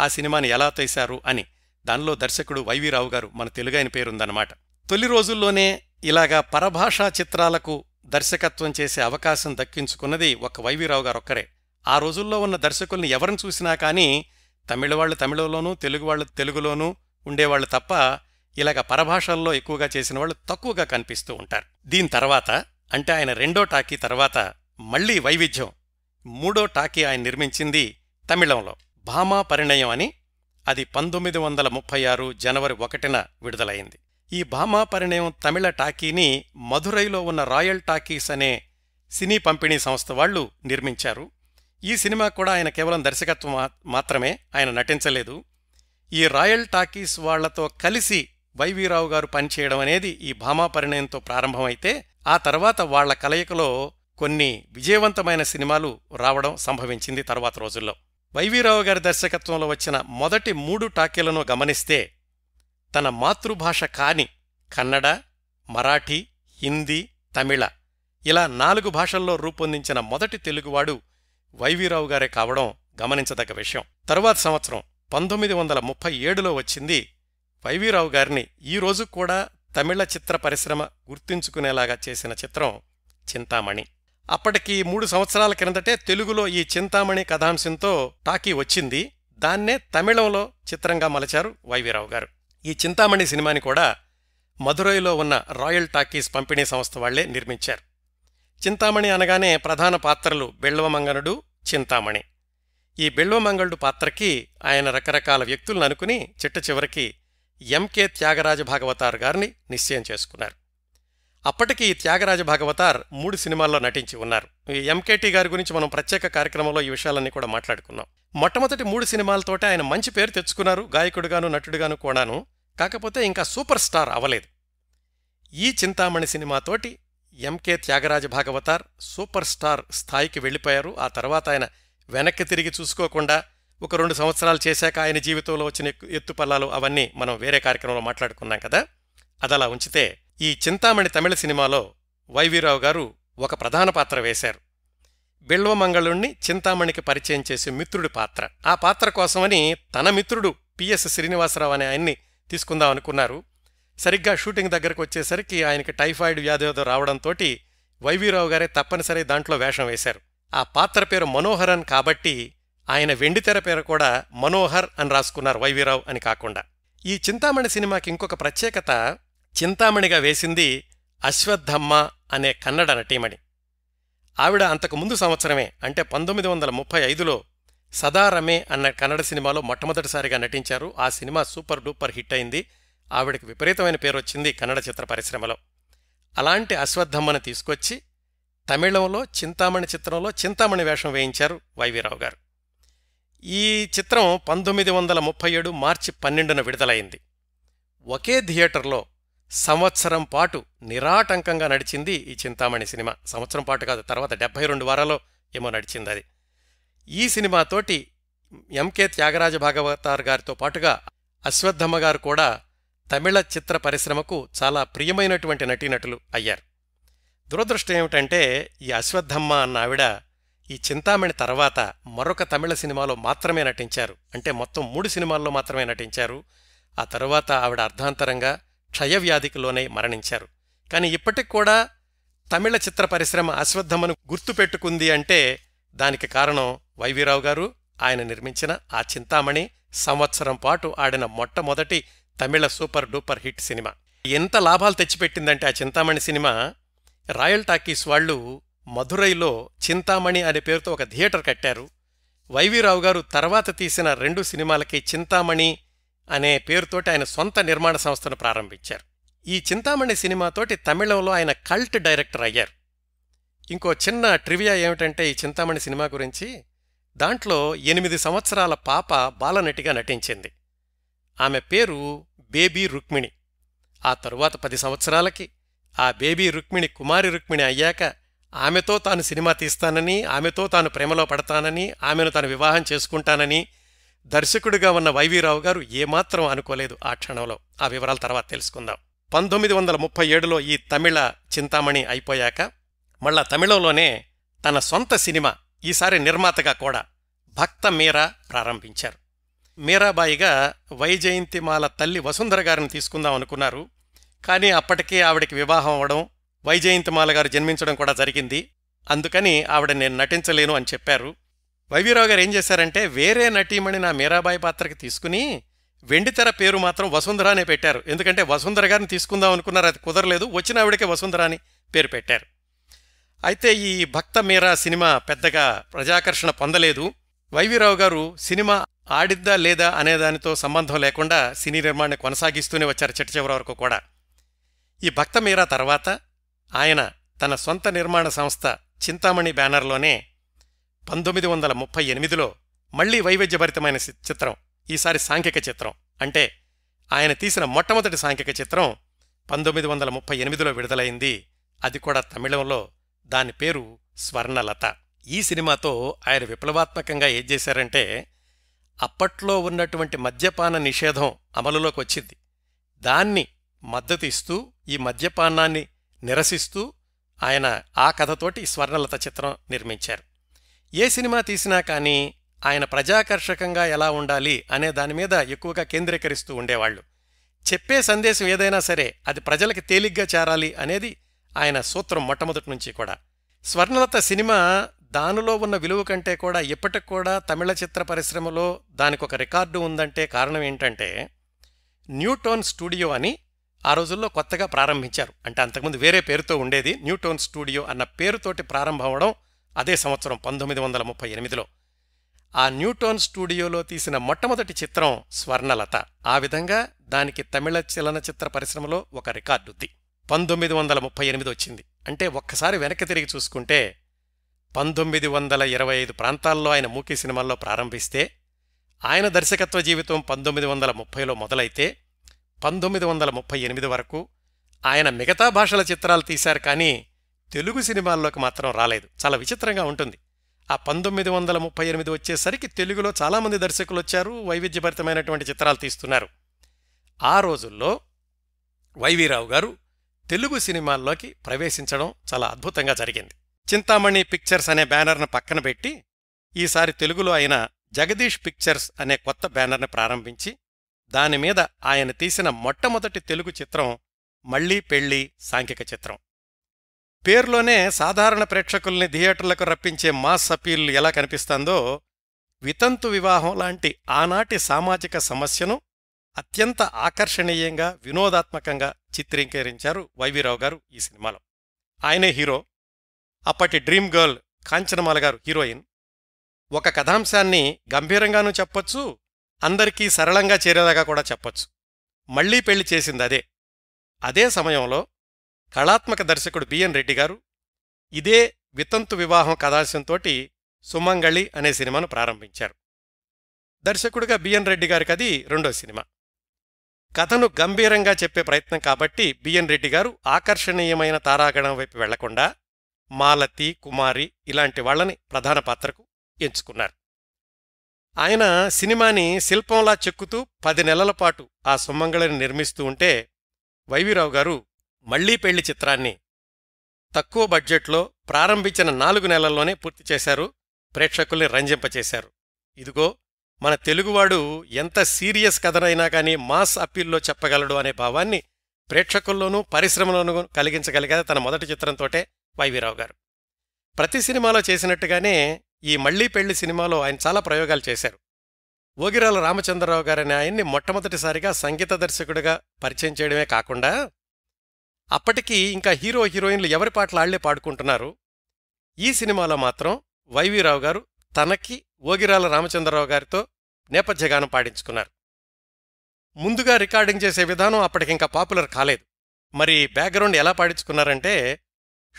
ఆ సినిమాని ఎలా తీశారు అని దానిలో దర్శకుడు వైవీరావు గారు మన తెలుగైన పేరుందన్నమాట తొలి రోజుల్లోనే ఇలాగా పరభాషా చిత్రాలకు దర్శకత్వం చేసే అవకాశం దక్కించుకున్నది ఒక వైవీరావు గారు ఒక్కరే ఆ రోజుల్లో ఉన్న దర్శకుల్ని ఎవరిని చూసినా కానీ తమిళవాళ్ళు తమిళలోనూ తెలుగు వాళ్ళు తెలుగులోనూ ఉండేవాళ్ళు తప్ప ఇలాగ పరభాషల్లో ఎక్కువగా చేసిన వాళ్ళు తక్కువగా కనిపిస్తూ ఉంటారు దీని తర్వాత అంటే ఆయన రెండో టాకీ తర్వాత మళ్లీ వైవిధ్యం మూడో టాకీ ఆయన నిర్మించింది తమిళంలో భామా పరిణయం అని అది పంతొమ్మిది వందల ముప్పై ఆరు జనవరి ఒకటిన విడుదలైంది ఈ భామా పరిణయం తమిళ టాకీని మధురైలో ఉన్న రాయల్ టాకీస్ అనే సినీ పంపిణీ సంస్థ వాళ్లు నిర్మించారు ఈ సినిమా కూడా ఆయన కేవలం దర్శకత్వం మాత్రమే ఆయన నటించలేదు ఈ రాయల్ టాకీస్ వాళ్లతో కలిసి వైవీరావు గారు పనిచేయడం అనేది ఈ భామా పరిణయంతో ప్రారంభమైతే ఆ తర్వాత వాళ్ల కలయికలో కొన్ని విజయవంతమైన సినిమాలు రావడం సంభవించింది తర్వాత రోజుల్లో వైవీరావు గారి దర్శకత్వంలో వచ్చిన మొదటి మూడు టాకీలను గమనిస్తే తన మాతృభాష కాని కన్నడ మరాఠీ హిందీ తమిళ ఇలా నాలుగు భాషల్లో రూపొందించిన మొదటి తెలుగువాడు వైవీరావు గారే కావడం గమనించదగ్గ విషయం తరువాత సంవత్సరం పంతొమ్మిది వందల ముప్పై ఏడులో వచ్చింది వైవీరావు గారిని ఈ రోజు కూడా తమిళ చిత్ర పరిశ్రమ గుర్తించుకునేలాగా చేసిన చిత్రం చింతామణి అప్పటికి మూడు సంవత్సరాల క్రిందటే తెలుగులో ఈ చింతామణి కథాంశంతో టాకీ వచ్చింది దాన్నే తమిళంలో చిత్రంగా మలచారు వైవీరావు గారు ఈ చింతామణి సినిమాని కూడా మధురైలో ఉన్న రాయల్ టాకీస్ పంపిణీ సంస్థ వాళ్లే నిర్మించారు చింతామణి అనగానే ప్రధాన పాత్రలు బెళ్ళవమంగనుడు చింతామణి ఈ బెళ్ళవమంగళుడు పాత్రకి ఆయన రకరకాల వ్యక్తులను అనుకుని చిట్ట చివరికి ఎంకే త్యాగరాజ భాగవతారు గారిని నిశ్చయం చేసుకున్నారు అప్పటికి త్యాగరాజ భాగవతార్ మూడు సినిమాల్లో నటించి ఉన్నారు ఈ ఎంకేటి గారి గురించి మనం ప్రత్యేక కార్యక్రమంలో ఈ విషయాలన్నీ కూడా మాట్లాడుకున్నాం మొట్టమొదటి మూడు సినిమాలతోటే ఆయన మంచి పేరు తెచ్చుకున్నారు గాయకుడుగాను నటుడుగాను కూడాను కాకపోతే ఇంకా సూపర్ స్టార్ అవలేదు ఈ చింతామణి సినిమాతోటి MK Thyagaraja Bhagavathar super star స్థాయికి వెళ్ళిపోయారు ఆ తర్వాత ఆయన వెనక్కి తిరిగి చూసుకోకుండా ఒక రెండు సంవత్సరాలు చేశాక ఆయన జీవితంలో వచ్చిన ఎత్తుపల్లాలు అవన్నీ మనం వేరే కార్యక్రమంలో మాట్లాడుకున్నాం కదా అదలా ఉంచితే ఈ చింతామణి తమిళ సినిమాలో వైవీరావు గారు ఒక ప్రధాన పాత్ర వేశారు మంగళుణ్ణి చింతామణికి పరిచయం చేసే మిత్రుడి పాత్ర ఆ పాత్ర కోసమని తన మిత్రుడు పిఎస్ శ్రీనివాసరావు అనే ఆయన్ని తీసుకుందాం అనుకున్నారు సరిగ్గా షూటింగ్ దగ్గరకు వచ్చేసరికి ఆయనకి టైఫాయిడ్ వ్యాధి ఏదో రావడంతో వైవీరావు గారే తప్పనిసరి దాంట్లో వేషం వేశారు ఆ పాత్ర పేరు మనోహరన్ కాబట్టి ఆయన వెండితెర పేరు కూడా మనోహర్ అని రాసుకున్నారు వైవీరావు అని కాకుండా ఈ చింతామణి సినిమాకి ఇంకొక ప్రత్యేకత చింతామణిగా వేసింది అశ్వత్థమ్మ అనే కన్నడ నటీమణి ఆవిడ అంతకు ముందు సంవత్సరమే అంటే పంతొమ్మిది వందల ముప్పై ఐదులో సదారమే అన్న కన్నడ సినిమాలో మొట్టమొదటిసారిగా నటించారు ఆ సినిమా సూపర్ డూపర్ హిట్ అయింది ఆవిడకి విపరీతమైన పేరు వచ్చింది కన్నడ చిత్ర పరిశ్రమలో అలాంటి అశ్వత్థమ్మను తీసుకొచ్చి తమిళంలో చింతామణి చిత్రంలో చింతామణి వేషం వేయించారు వైవీరావు గారు ఈ చిత్రం పంతొమ్మిది వందల ముప్పై ఏడు మార్చి పన్నెండున విడుదలైంది ఒకే థియేటర్లో సంవత్సరం పాటు నిరాటంకంగా నడిచింది ఈ చింతామణి సినిమా సంవత్సరం పాటు కాదు తర్వాత డెబ్బై రెండు వారాల్లో ఏమో నడిచింది అది ఈ సినిమాతోటి ఎంకే త్యాగరాజ భాగవతార్ గారితో పాటుగా అశ్వత్థమ్మ గారు కూడా తమిళ చిత్ర పరిశ్రమకు చాలా ప్రియమైనటువంటి నటీనటులు అయ్యారు దురదృష్టం ఏమిటంటే ఈ అశ్వత్థమ్మ అన్న ఆవిడ ఈ చింతామణి తర్వాత మరొక తమిళ సినిమాలో మాత్రమే నటించారు అంటే మొత్తం మూడు సినిమాల్లో మాత్రమే నటించారు ఆ తర్వాత ఆవిడ అర్ధాంతరంగా క్షయవ్యాధికి లోనై మరణించారు కానీ ఇప్పటికి కూడా తమిళ చిత్ర పరిశ్రమ అశ్వత్థమను గుర్తుపెట్టుకుంది అంటే దానికి కారణం వైవిరావు గారు ఆయన నిర్మించిన ఆ చింతామణి సంవత్సరం పాటు ఆడిన మొట్టమొదటి తమిళ సూపర్ డూపర్ హిట్ సినిమా ఎంత లాభాలు తెచ్చిపెట్టిందంటే ఆ చింతామణి సినిమా రాయల్ టాకీస్ వాళ్ళు మధురైలో చింతామణి అనే పేరుతో ఒక థియేటర్ కట్టారు వైవీరావు గారు తర్వాత తీసిన రెండు సినిమాలకి చింతామణి అనే పేరుతోటి ఆయన సొంత నిర్మాణ సంస్థను ప్రారంభించారు ఈ చింతామణి సినిమాతోటి తమిళంలో ఆయన కల్ట్ డైరెక్టర్ అయ్యారు ఇంకో చిన్న ట్రివియా ఏమిటంటే ఈ చింతామణి సినిమా గురించి దాంట్లో ఎనిమిది సంవత్సరాల పాప బాలనటిగా నటించింది ఆమె పేరు బేబీ రుక్మిణి ఆ తరువాత పది సంవత్సరాలకి ఆ బేబీ రుక్మిణి కుమారి రుక్మిణి అయ్యాక ఆమెతో తాను సినిమా తీస్తానని ఆమెతో తాను ప్రేమలో పడతానని ఆమెను తాను వివాహం చేసుకుంటానని దర్శకుడిగా ఉన్న వైవీరావు గారు ఏమాత్రం అనుకోలేదు ఆ క్షణంలో ఆ వివరాల తర్వాత తెలుసుకుందాం పంతొమ్మిది వందల ముప్పై ఏడులో ఈ తమిళ చింతామణి అయిపోయాక మళ్ళా తమిళంలోనే తన సొంత సినిమా ఈసారి నిర్మాతగా కూడా భక్త మీరా ప్రారంభించారు మీరాబాయిగా వైజయంతిమాల తల్లి వసుంధర గారిని తీసుకుందాం అనుకున్నారు కానీ అప్పటికే ఆవిడకి వివాహం అవ్వడం వైజయంతిమాల గారు జన్మించడం కూడా జరిగింది అందుకని ఆవిడ నేను నటించలేను అని చెప్పారు వైవీరావు గారు ఏం చేశారంటే వేరే నటీమణి నా మీరాబాయి పాత్రకి తీసుకుని వెండితెర పేరు మాత్రం వసుంధర అనే పెట్టారు ఎందుకంటే వసుంధర గారిని తీసుకుందాం అనుకున్నారు అది కుదరలేదు వచ్చిన ఆవిడకే వసుంధర అని పేరు పెట్టారు అయితే ఈ భక్త మీరా సినిమా పెద్దగా ప్రజాకర్షణ పొందలేదు వైవీరావు గారు సినిమా ఆడిద్దా లేదా అనే దానితో సంబంధం లేకుండా సినీ నిర్మాణాన్ని కొనసాగిస్తూనే వచ్చారు చిట్ట చివరి వరకు కూడా ఈ భక్త మీరా తర్వాత ఆయన తన సొంత నిర్మాణ సంస్థ చింతామణి బ్యానర్లోనే పంతొమ్మిది వందల ముప్పై ఎనిమిదిలో మళ్లీ వైవిధ్యభరితమైన చిత్రం ఈసారి సాంఖ్యక చిత్రం అంటే ఆయన తీసిన మొట్టమొదటి సాంఖ్యక చిత్రం పంతొమ్మిది వందల ముప్పై ఎనిమిదిలో విడుదలైంది అది కూడా తమిళంలో దాని పేరు స్వర్ణలత ఈ సినిమాతో ఆయన విప్లవాత్మకంగా ఏం చేశారంటే అప్పట్లో ఉన్నటువంటి మద్యపాన నిషేధం అమలులోకి వచ్చింది దాన్ని మద్దతు ఇస్తూ ఈ మద్యపానాన్ని నిరసిస్తూ ఆయన ఆ కథతోటి స్వర్ణలత చిత్రం నిర్మించారు ఏ సినిమా తీసినా కానీ ఆయన ప్రజాకర్షకంగా ఎలా ఉండాలి అనే దాని మీద ఎక్కువగా కేంద్రీకరిస్తూ ఉండేవాళ్ళు చెప్పే సందేశం ఏదైనా సరే అది ప్రజలకి తేలిగ్గా చేరాలి అనేది ఆయన సూత్రం మొట్టమొదటి నుంచి కూడా స్వర్ణలత సినిమా దానిలో ఉన్న విలువ కంటే కూడా ఇప్పటికి కూడా తమిళ చిత్ర పరిశ్రమలో దానికి ఒక రికార్డు ఉందంటే కారణం ఏంటంటే న్యూటోన్ స్టూడియో అని ఆ రోజుల్లో కొత్తగా ప్రారంభించారు అంటే అంతకుముందు వేరే పేరుతో ఉండేది న్యూటోన్ స్టూడియో అన్న పేరుతోటి ప్రారంభం అవడం అదే సంవత్సరం పంతొమ్మిది వందల ముప్పై ఎనిమిదిలో ఆ న్యూటోన్ స్టూడియోలో తీసిన మొట్టమొదటి చిత్రం స్వర్ణలత ఆ విధంగా దానికి తమిళ చలనచిత్ర పరిశ్రమలో ఒక రికార్డుద్ది పంతొమ్మిది వందల ముప్పై ఎనిమిది వచ్చింది అంటే ఒక్కసారి వెనక్కి తిరిగి చూసుకుంటే పంతొమ్మిది వందల ఇరవై ఐదు ప్రాంతాల్లో ఆయన మూకీ సినిమాల్లో ప్రారంభిస్తే ఆయన దర్శకత్వ జీవితం పంతొమ్మిది వందల ముప్పైలో మొదలైతే పంతొమ్మిది వందల ముప్పై ఎనిమిది వరకు ఆయన మిగతా భాషల చిత్రాలు తీశారు కానీ తెలుగు సినిమాల్లోకి మాత్రం రాలేదు చాలా విచిత్రంగా ఉంటుంది ఆ పంతొమ్మిది వందల ముప్పై ఎనిమిది వచ్చేసరికి తెలుగులో చాలామంది దర్శకులు వచ్చారు వైవిధ్యభరితమైనటువంటి చిత్రాలు తీస్తున్నారు ఆ రోజుల్లో వైవీరావు గారు తెలుగు సినిమాల్లోకి ప్రవేశించడం చాలా అద్భుతంగా జరిగింది చింతామణి పిక్చర్స్ అనే బ్యానర్ను పక్కన పెట్టి ఈసారి తెలుగులో ఆయన జగదీష్ పిక్చర్స్ అనే కొత్త బ్యానర్ని ప్రారంభించి దానిమీద ఆయన తీసిన మొట్టమొదటి తెలుగు చిత్రం మళ్ళీ పెళ్ళి సాంఘిక చిత్రం పేర్లోనే సాధారణ ప్రేక్షకుల్ని థియేటర్లకు రప్పించే మాస్ అపీల్ ఎలా కనిపిస్తుందో వితంతు వివాహం లాంటి ఆనాటి సామాజిక సమస్యను అత్యంత ఆకర్షణీయంగా వినోదాత్మకంగా చిత్రీకరించారు వైవీరావు గారు ఈ సినిమాలో ఆయనే హీరో అప్పటి డ్రీమ్ గర్ల్ కాంచనమాల గారు హీరోయిన్ ఒక కథాంశాన్ని గంభీరంగానూ చెప్పొచ్చు అందరికీ సరళంగా చేరేలాగా కూడా చెప్పొచ్చు మళ్లీ పెళ్లి చేసింది అదే అదే సమయంలో కళాత్మక దర్శకుడు బిఎన్ రెడ్డి గారు ఇదే వితంతు వివాహం కథాశంతోటి సుమంగళి అనే సినిమాను ప్రారంభించారు దర్శకుడిగా బిఎన్ రెడ్డి గారికి అది రెండో సినిమా కథను గంభీరంగా చెప్పే ప్రయత్నం కాబట్టి బిఎన్ రెడ్డి గారు ఆకర్షణీయమైన తారాగణం వైపు వెళ్లకుండా మాలతి కుమారి ఇలాంటి వాళ్లని ప్రధాన పాత్రకు ఎంచుకున్నారు ఆయన సినిమాని శిల్పంలా చెక్కుతూ పది నెలల పాటు ఆ సుమంగళిని నిర్మిస్తూ ఉంటే వైవిరావు గారు మళ్లీ పెళ్లి చిత్రాన్ని తక్కువ బడ్జెట్లో ప్రారంభించిన నాలుగు నెలల్లోనే పూర్తి చేశారు ప్రేక్షకుల్ని రంజింపచేశారు ఇదిగో మన తెలుగువాడు ఎంత సీరియస్ కథనైనా కానీ మాస్ అప్పీల్లో చెప్పగలడు అనే భావాన్ని ప్రేక్షకుల్లోనూ పరిశ్రమలోనూ కలిగించగలిగారు తన మొదటి చిత్రంతోటే వైవీరావు గారు ప్రతి సినిమాలో చేసినట్టుగానే ఈ మళ్లీ పెళ్లి సినిమాలో ఆయన చాలా ప్రయోగాలు చేశారు ఓగిరాల రామచంద్రరావు గారనే ఆయన్ని మొట్టమొదటిసారిగా సంగీత దర్శకుడిగా పరిచయం చేయడమే కాకుండా అప్పటికి ఇంకా హీరో హీరోయిన్లు ఎవరి పాటలు ఆళ్లే పాడుకుంటున్నారు ఈ సినిమాలో మాత్రం వైవీరావు గారు తనకి ఓగిరాల రామచంద్రరావు గారితో నేపథ్యగానం పాడించుకున్నారు ముందుగా రికార్డింగ్ చేసే విధానం అప్పటికింకా పాపులర్ కాలేదు మరి బ్యాక్గ్రౌండ్ ఎలా పాడించుకున్నారంటే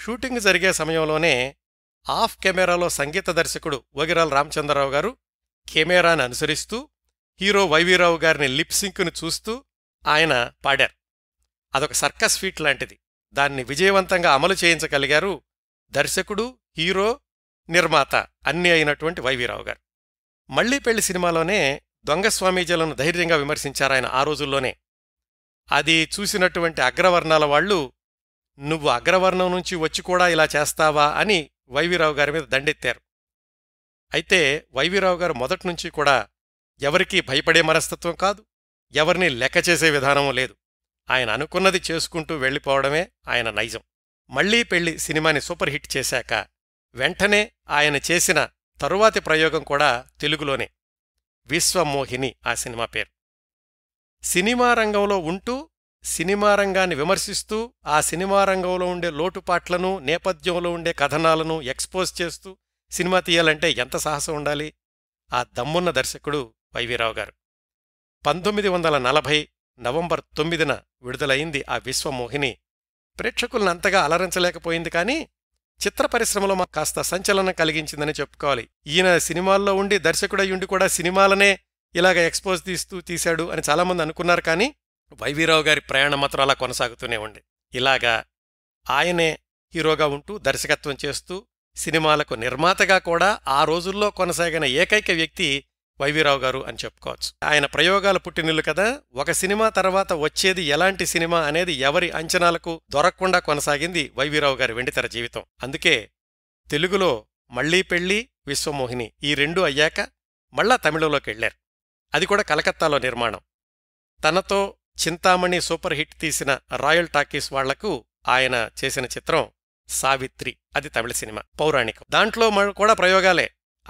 షూటింగ్ జరిగే సమయంలోనే ఆఫ్ కెమెరాలో సంగీత దర్శకుడు ఓగిరాల రామచంద్రరావు గారు కెమెరాను అనుసరిస్తూ హీరో వైవీరావు గారిని లిప్సింక్ను చూస్తూ ఆయన పాడారు అదొక సర్కస్ ఫీట్ లాంటిది దాన్ని విజయవంతంగా అమలు చేయించగలిగారు దర్శకుడు హీరో నిర్మాత అన్ని అయినటువంటి వైవీరావు గారు మళ్లీ పెళ్లి సినిమాలోనే దొంగ ధైర్యంగా విమర్శించారాయన ఆ రోజుల్లోనే అది చూసినటువంటి అగ్రవర్ణాల వాళ్ళు నువ్వు అగ్రవర్ణం నుంచి వచ్చి కూడా ఇలా చేస్తావా అని వైవీరావు గారి మీద దండెత్తారు అయితే వైవీరావు గారు మొదటి నుంచి కూడా ఎవరికీ భయపడే మనస్తత్వం కాదు ఎవరిని లెక్క చేసే విధానమూ లేదు ఆయన అనుకున్నది చేసుకుంటూ వెళ్ళిపోవడమే ఆయన నైజం మళ్లీ పెళ్లి సినిమాని సూపర్ హిట్ చేశాక వెంటనే ఆయన చేసిన తరువాతి ప్రయోగం కూడా తెలుగులోనే విశ్వమోహిని ఆ సినిమా పేరు సినిమా రంగంలో ఉంటూ సినిమా రంగాన్ని విమర్శిస్తూ ఆ సినిమా రంగంలో ఉండే లోటుపాట్లను నేపథ్యంలో ఉండే కథనాలను ఎక్స్పోజ్ చేస్తూ సినిమా తీయాలంటే ఎంత సాహసం ఉండాలి ఆ దమ్మున్న దర్శకుడు వైవీరావు గారు పంతొమ్మిది వందల నలభై నవంబర్ తొమ్మిదిన విడుదలయింది ఆ విశ్వమోహిని ప్రేక్షకులను అంతగా అలరించలేకపోయింది కానీ చిత్ర పరిశ్రమలో మాకు కాస్త సంచలనం కలిగించిందని చెప్పుకోవాలి ఈయన సినిమాల్లో ఉండి దర్శకుడై ఉండి కూడా సినిమాలనే ఇలాగ ఎక్స్పోజ్ తీస్తూ తీశాడు అని చాలామంది అనుకున్నారు కానీ వైవీరావు గారి ప్రయాణం మాత్రం అలా కొనసాగుతూనే ఉండి ఇలాగా ఆయనే హీరోగా ఉంటూ దర్శకత్వం చేస్తూ సినిమాలకు నిర్మాతగా కూడా ఆ రోజుల్లో కొనసాగిన ఏకైక వ్యక్తి వైవీరావు గారు అని చెప్పుకోవచ్చు ఆయన ప్రయోగాలు పుట్టినిల్లు కదా ఒక సినిమా తర్వాత వచ్చేది ఎలాంటి సినిమా అనేది ఎవరి అంచనాలకు దొరకకుండా కొనసాగింది వైవీరావు గారి వెండితెర జీవితం అందుకే తెలుగులో మళ్లీ పెళ్లి విశ్వమోహిని ఈ రెండు అయ్యాక మళ్ళా తమిళంలోకి వెళ్లారు అది కూడా కలకత్తాలో నిర్మాణం తనతో చింతామణి సూపర్ హిట్ తీసిన రాయల్ టాకీస్ వాళ్లకు ఆయన చేసిన చిత్రం సావిత్రి అది తమిళ సినిమా పౌరాణికం దాంట్లో కూడా ప్రయోగాలే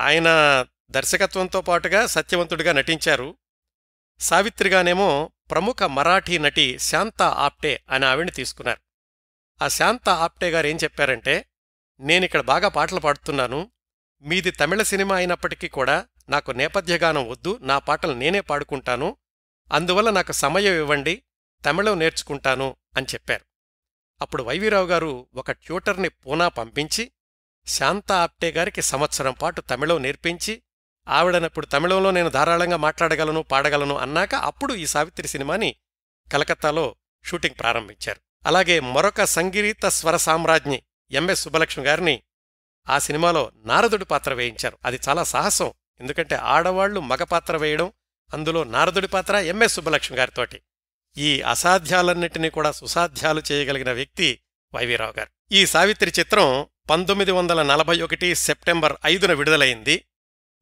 ఆయన దర్శకత్వంతో పాటుగా సత్యవంతుడిగా నటించారు సావిత్రిగానేమో ప్రముఖ మరాఠీ నటి శాంతా ఆప్టే అనే ఆవిడ్ని తీసుకున్నారు ఆ శాంతా ఆప్టే గారు ఏం చెప్పారంటే నేనిక్కడ బాగా పాటలు పాడుతున్నాను మీది తమిళ సినిమా అయినప్పటికీ కూడా నాకు నేపథ్యగానం వద్దు నా పాటలు నేనే పాడుకుంటాను అందువల్ల నాకు సమయం ఇవ్వండి తమిళం నేర్చుకుంటాను అని చెప్పారు అప్పుడు వైవీరావు గారు ఒక ట్యూటర్ని పూనా పంపించి శాంతా ఆప్టే గారికి సంవత్సరం పాటు తమిళం నేర్పించి ఆవిడనప్పుడు తమిళంలో నేను ధారాళంగా మాట్లాడగలను పాడగలను అన్నాక అప్పుడు ఈ సావిత్రి సినిమాని కలకత్తాలో షూటింగ్ ప్రారంభించారు అలాగే మరొక సంగీత స్వర సామ్రాజ్ఞి ఎంఎస్ సుబ్బలక్ష్మి గారిని ఆ సినిమాలో నారదుడి పాత్ర వేయించారు అది చాలా సాహసం ఎందుకంటే ఆడవాళ్లు మగ పాత్ర వేయడం అందులో నారదుడి పాత్ర ఎంఎస్ సుబ్బలక్ష్మి గారితోటి ఈ అసాధ్యాలన్నింటినీ కూడా సుసాధ్యాలు చేయగలిగిన వ్యక్తి వైవీరావు గారు ఈ సావిత్రి చిత్రం పంతొమ్మిది వందల నలభై ఒకటి సెప్టెంబర్ ఐదున విడుదలైంది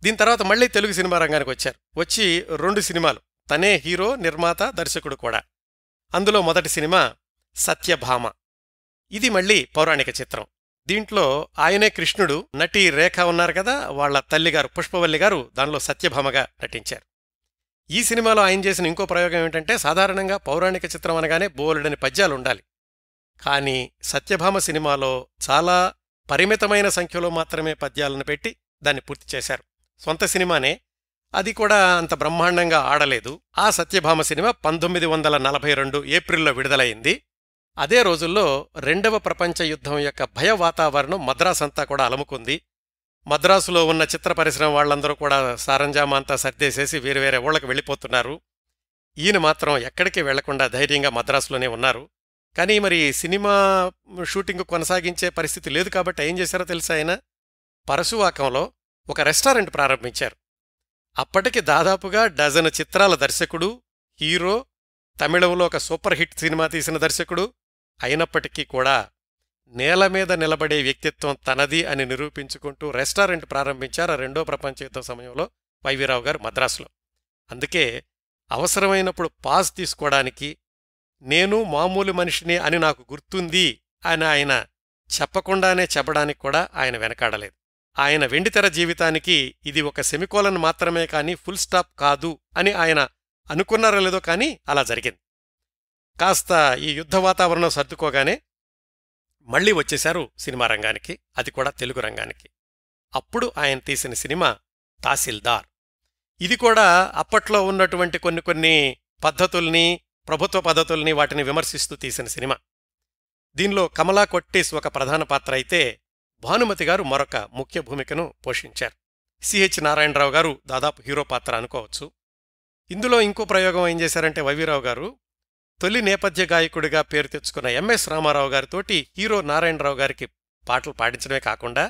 దీని తర్వాత మళ్లీ తెలుగు సినిమా రంగానికి వచ్చారు వచ్చి రెండు సినిమాలు తనే హీరో నిర్మాత దర్శకుడు కూడా అందులో మొదటి సినిమా సత్యభామ ఇది మళ్ళీ పౌరాణిక చిత్రం దీంట్లో ఆయనే కృష్ణుడు నటి రేఖ ఉన్నారు కదా వాళ్ల తల్లిగారు పుష్పవల్లి గారు దానిలో సత్యభామగా నటించారు ఈ సినిమాలో ఆయన చేసిన ఇంకో ప్రయోగం ఏమిటంటే సాధారణంగా పౌరాణిక చిత్రం అనగానే బోలెడని పద్యాలు ఉండాలి కానీ సత్యభామ సినిమాలో చాలా పరిమితమైన సంఖ్యలో మాత్రమే పద్యాలను పెట్టి దాన్ని పూర్తి చేశారు సొంత సినిమానే అది కూడా అంత బ్రహ్మాండంగా ఆడలేదు ఆ సత్యభామ సినిమా పంతొమ్మిది వందల నలభై రెండు ఏప్రిల్లో విడుదలైంది అదే రోజుల్లో రెండవ ప్రపంచ యుద్ధం యొక్క భయ వాతావరణం మద్రాస్ అంతా కూడా అలముకుంది మద్రాసులో ఉన్న చిత్ర పరిశ్రమ వాళ్లందరూ కూడా సారంజామా అంతా సర్దేసేసి వేరువేరే ఊళ్ళకి వెళ్ళిపోతున్నారు ఈయన మాత్రం ఎక్కడికి వెళ్లకుండా ధైర్యంగా మద్రాసులోనే ఉన్నారు కానీ మరి సినిమా షూటింగ్ కొనసాగించే పరిస్థితి లేదు కాబట్టి ఏం చేశారో తెలుసా ఆయన పరశువాకంలో ఒక రెస్టారెంట్ ప్రారంభించారు అప్పటికి దాదాపుగా డజన్ చిత్రాల దర్శకుడు హీరో తమిళంలో ఒక సూపర్ హిట్ సినిమా తీసిన దర్శకుడు అయినప్పటికీ కూడా నేల మీద నిలబడే వ్యక్తిత్వం తనది అని నిరూపించుకుంటూ రెస్టారెంట్ ప్రారంభించారు రెండో ప్రపంచ యుద్ధం సమయంలో వైవీరావు గారు మద్రాసులో అందుకే అవసరమైనప్పుడు పాస్ తీసుకోవడానికి నేను మామూలు మనిషిని అని నాకు గుర్తుంది అని ఆయన చెప్పకుండానే చెప్పడానికి కూడా ఆయన వెనకాడలేదు ఆయన వెండితెర జీవితానికి ఇది ఒక సెమికోలన్ మాత్రమే కాని ఫుల్ స్టాప్ కాదు అని ఆయన అనుకున్నారో లేదో కానీ అలా జరిగింది కాస్త ఈ యుద్ధ వాతావరణం సర్దుకోగానే మళ్లీ వచ్చేశారు సినిమా రంగానికి అది కూడా తెలుగు రంగానికి అప్పుడు ఆయన తీసిన సినిమా తహసీల్దార్ ఇది కూడా అప్పట్లో ఉన్నటువంటి కొన్ని కొన్ని పద్ధతుల్ని ప్రభుత్వ పద్ధతుల్ని వాటిని విమర్శిస్తూ తీసిన సినిమా దీనిలో కమలా కొట్టిస్ ఒక ప్రధాన పాత్ర అయితే భానుమతి గారు మరొక ముఖ్య భూమికను పోషించారు సిహెచ్ నారాయణరావు గారు దాదాపు హీరో పాత్ర అనుకోవచ్చు ఇందులో ఇంకో ప్రయోగం ఏం చేశారంటే వైవీరావు గారు తొలి నేపథ్య గాయకుడిగా పేరు తెచ్చుకున్న ఎంఎస్ రామారావు గారితోటి హీరో నారాయణరావు గారికి పాటలు పాడించడమే కాకుండా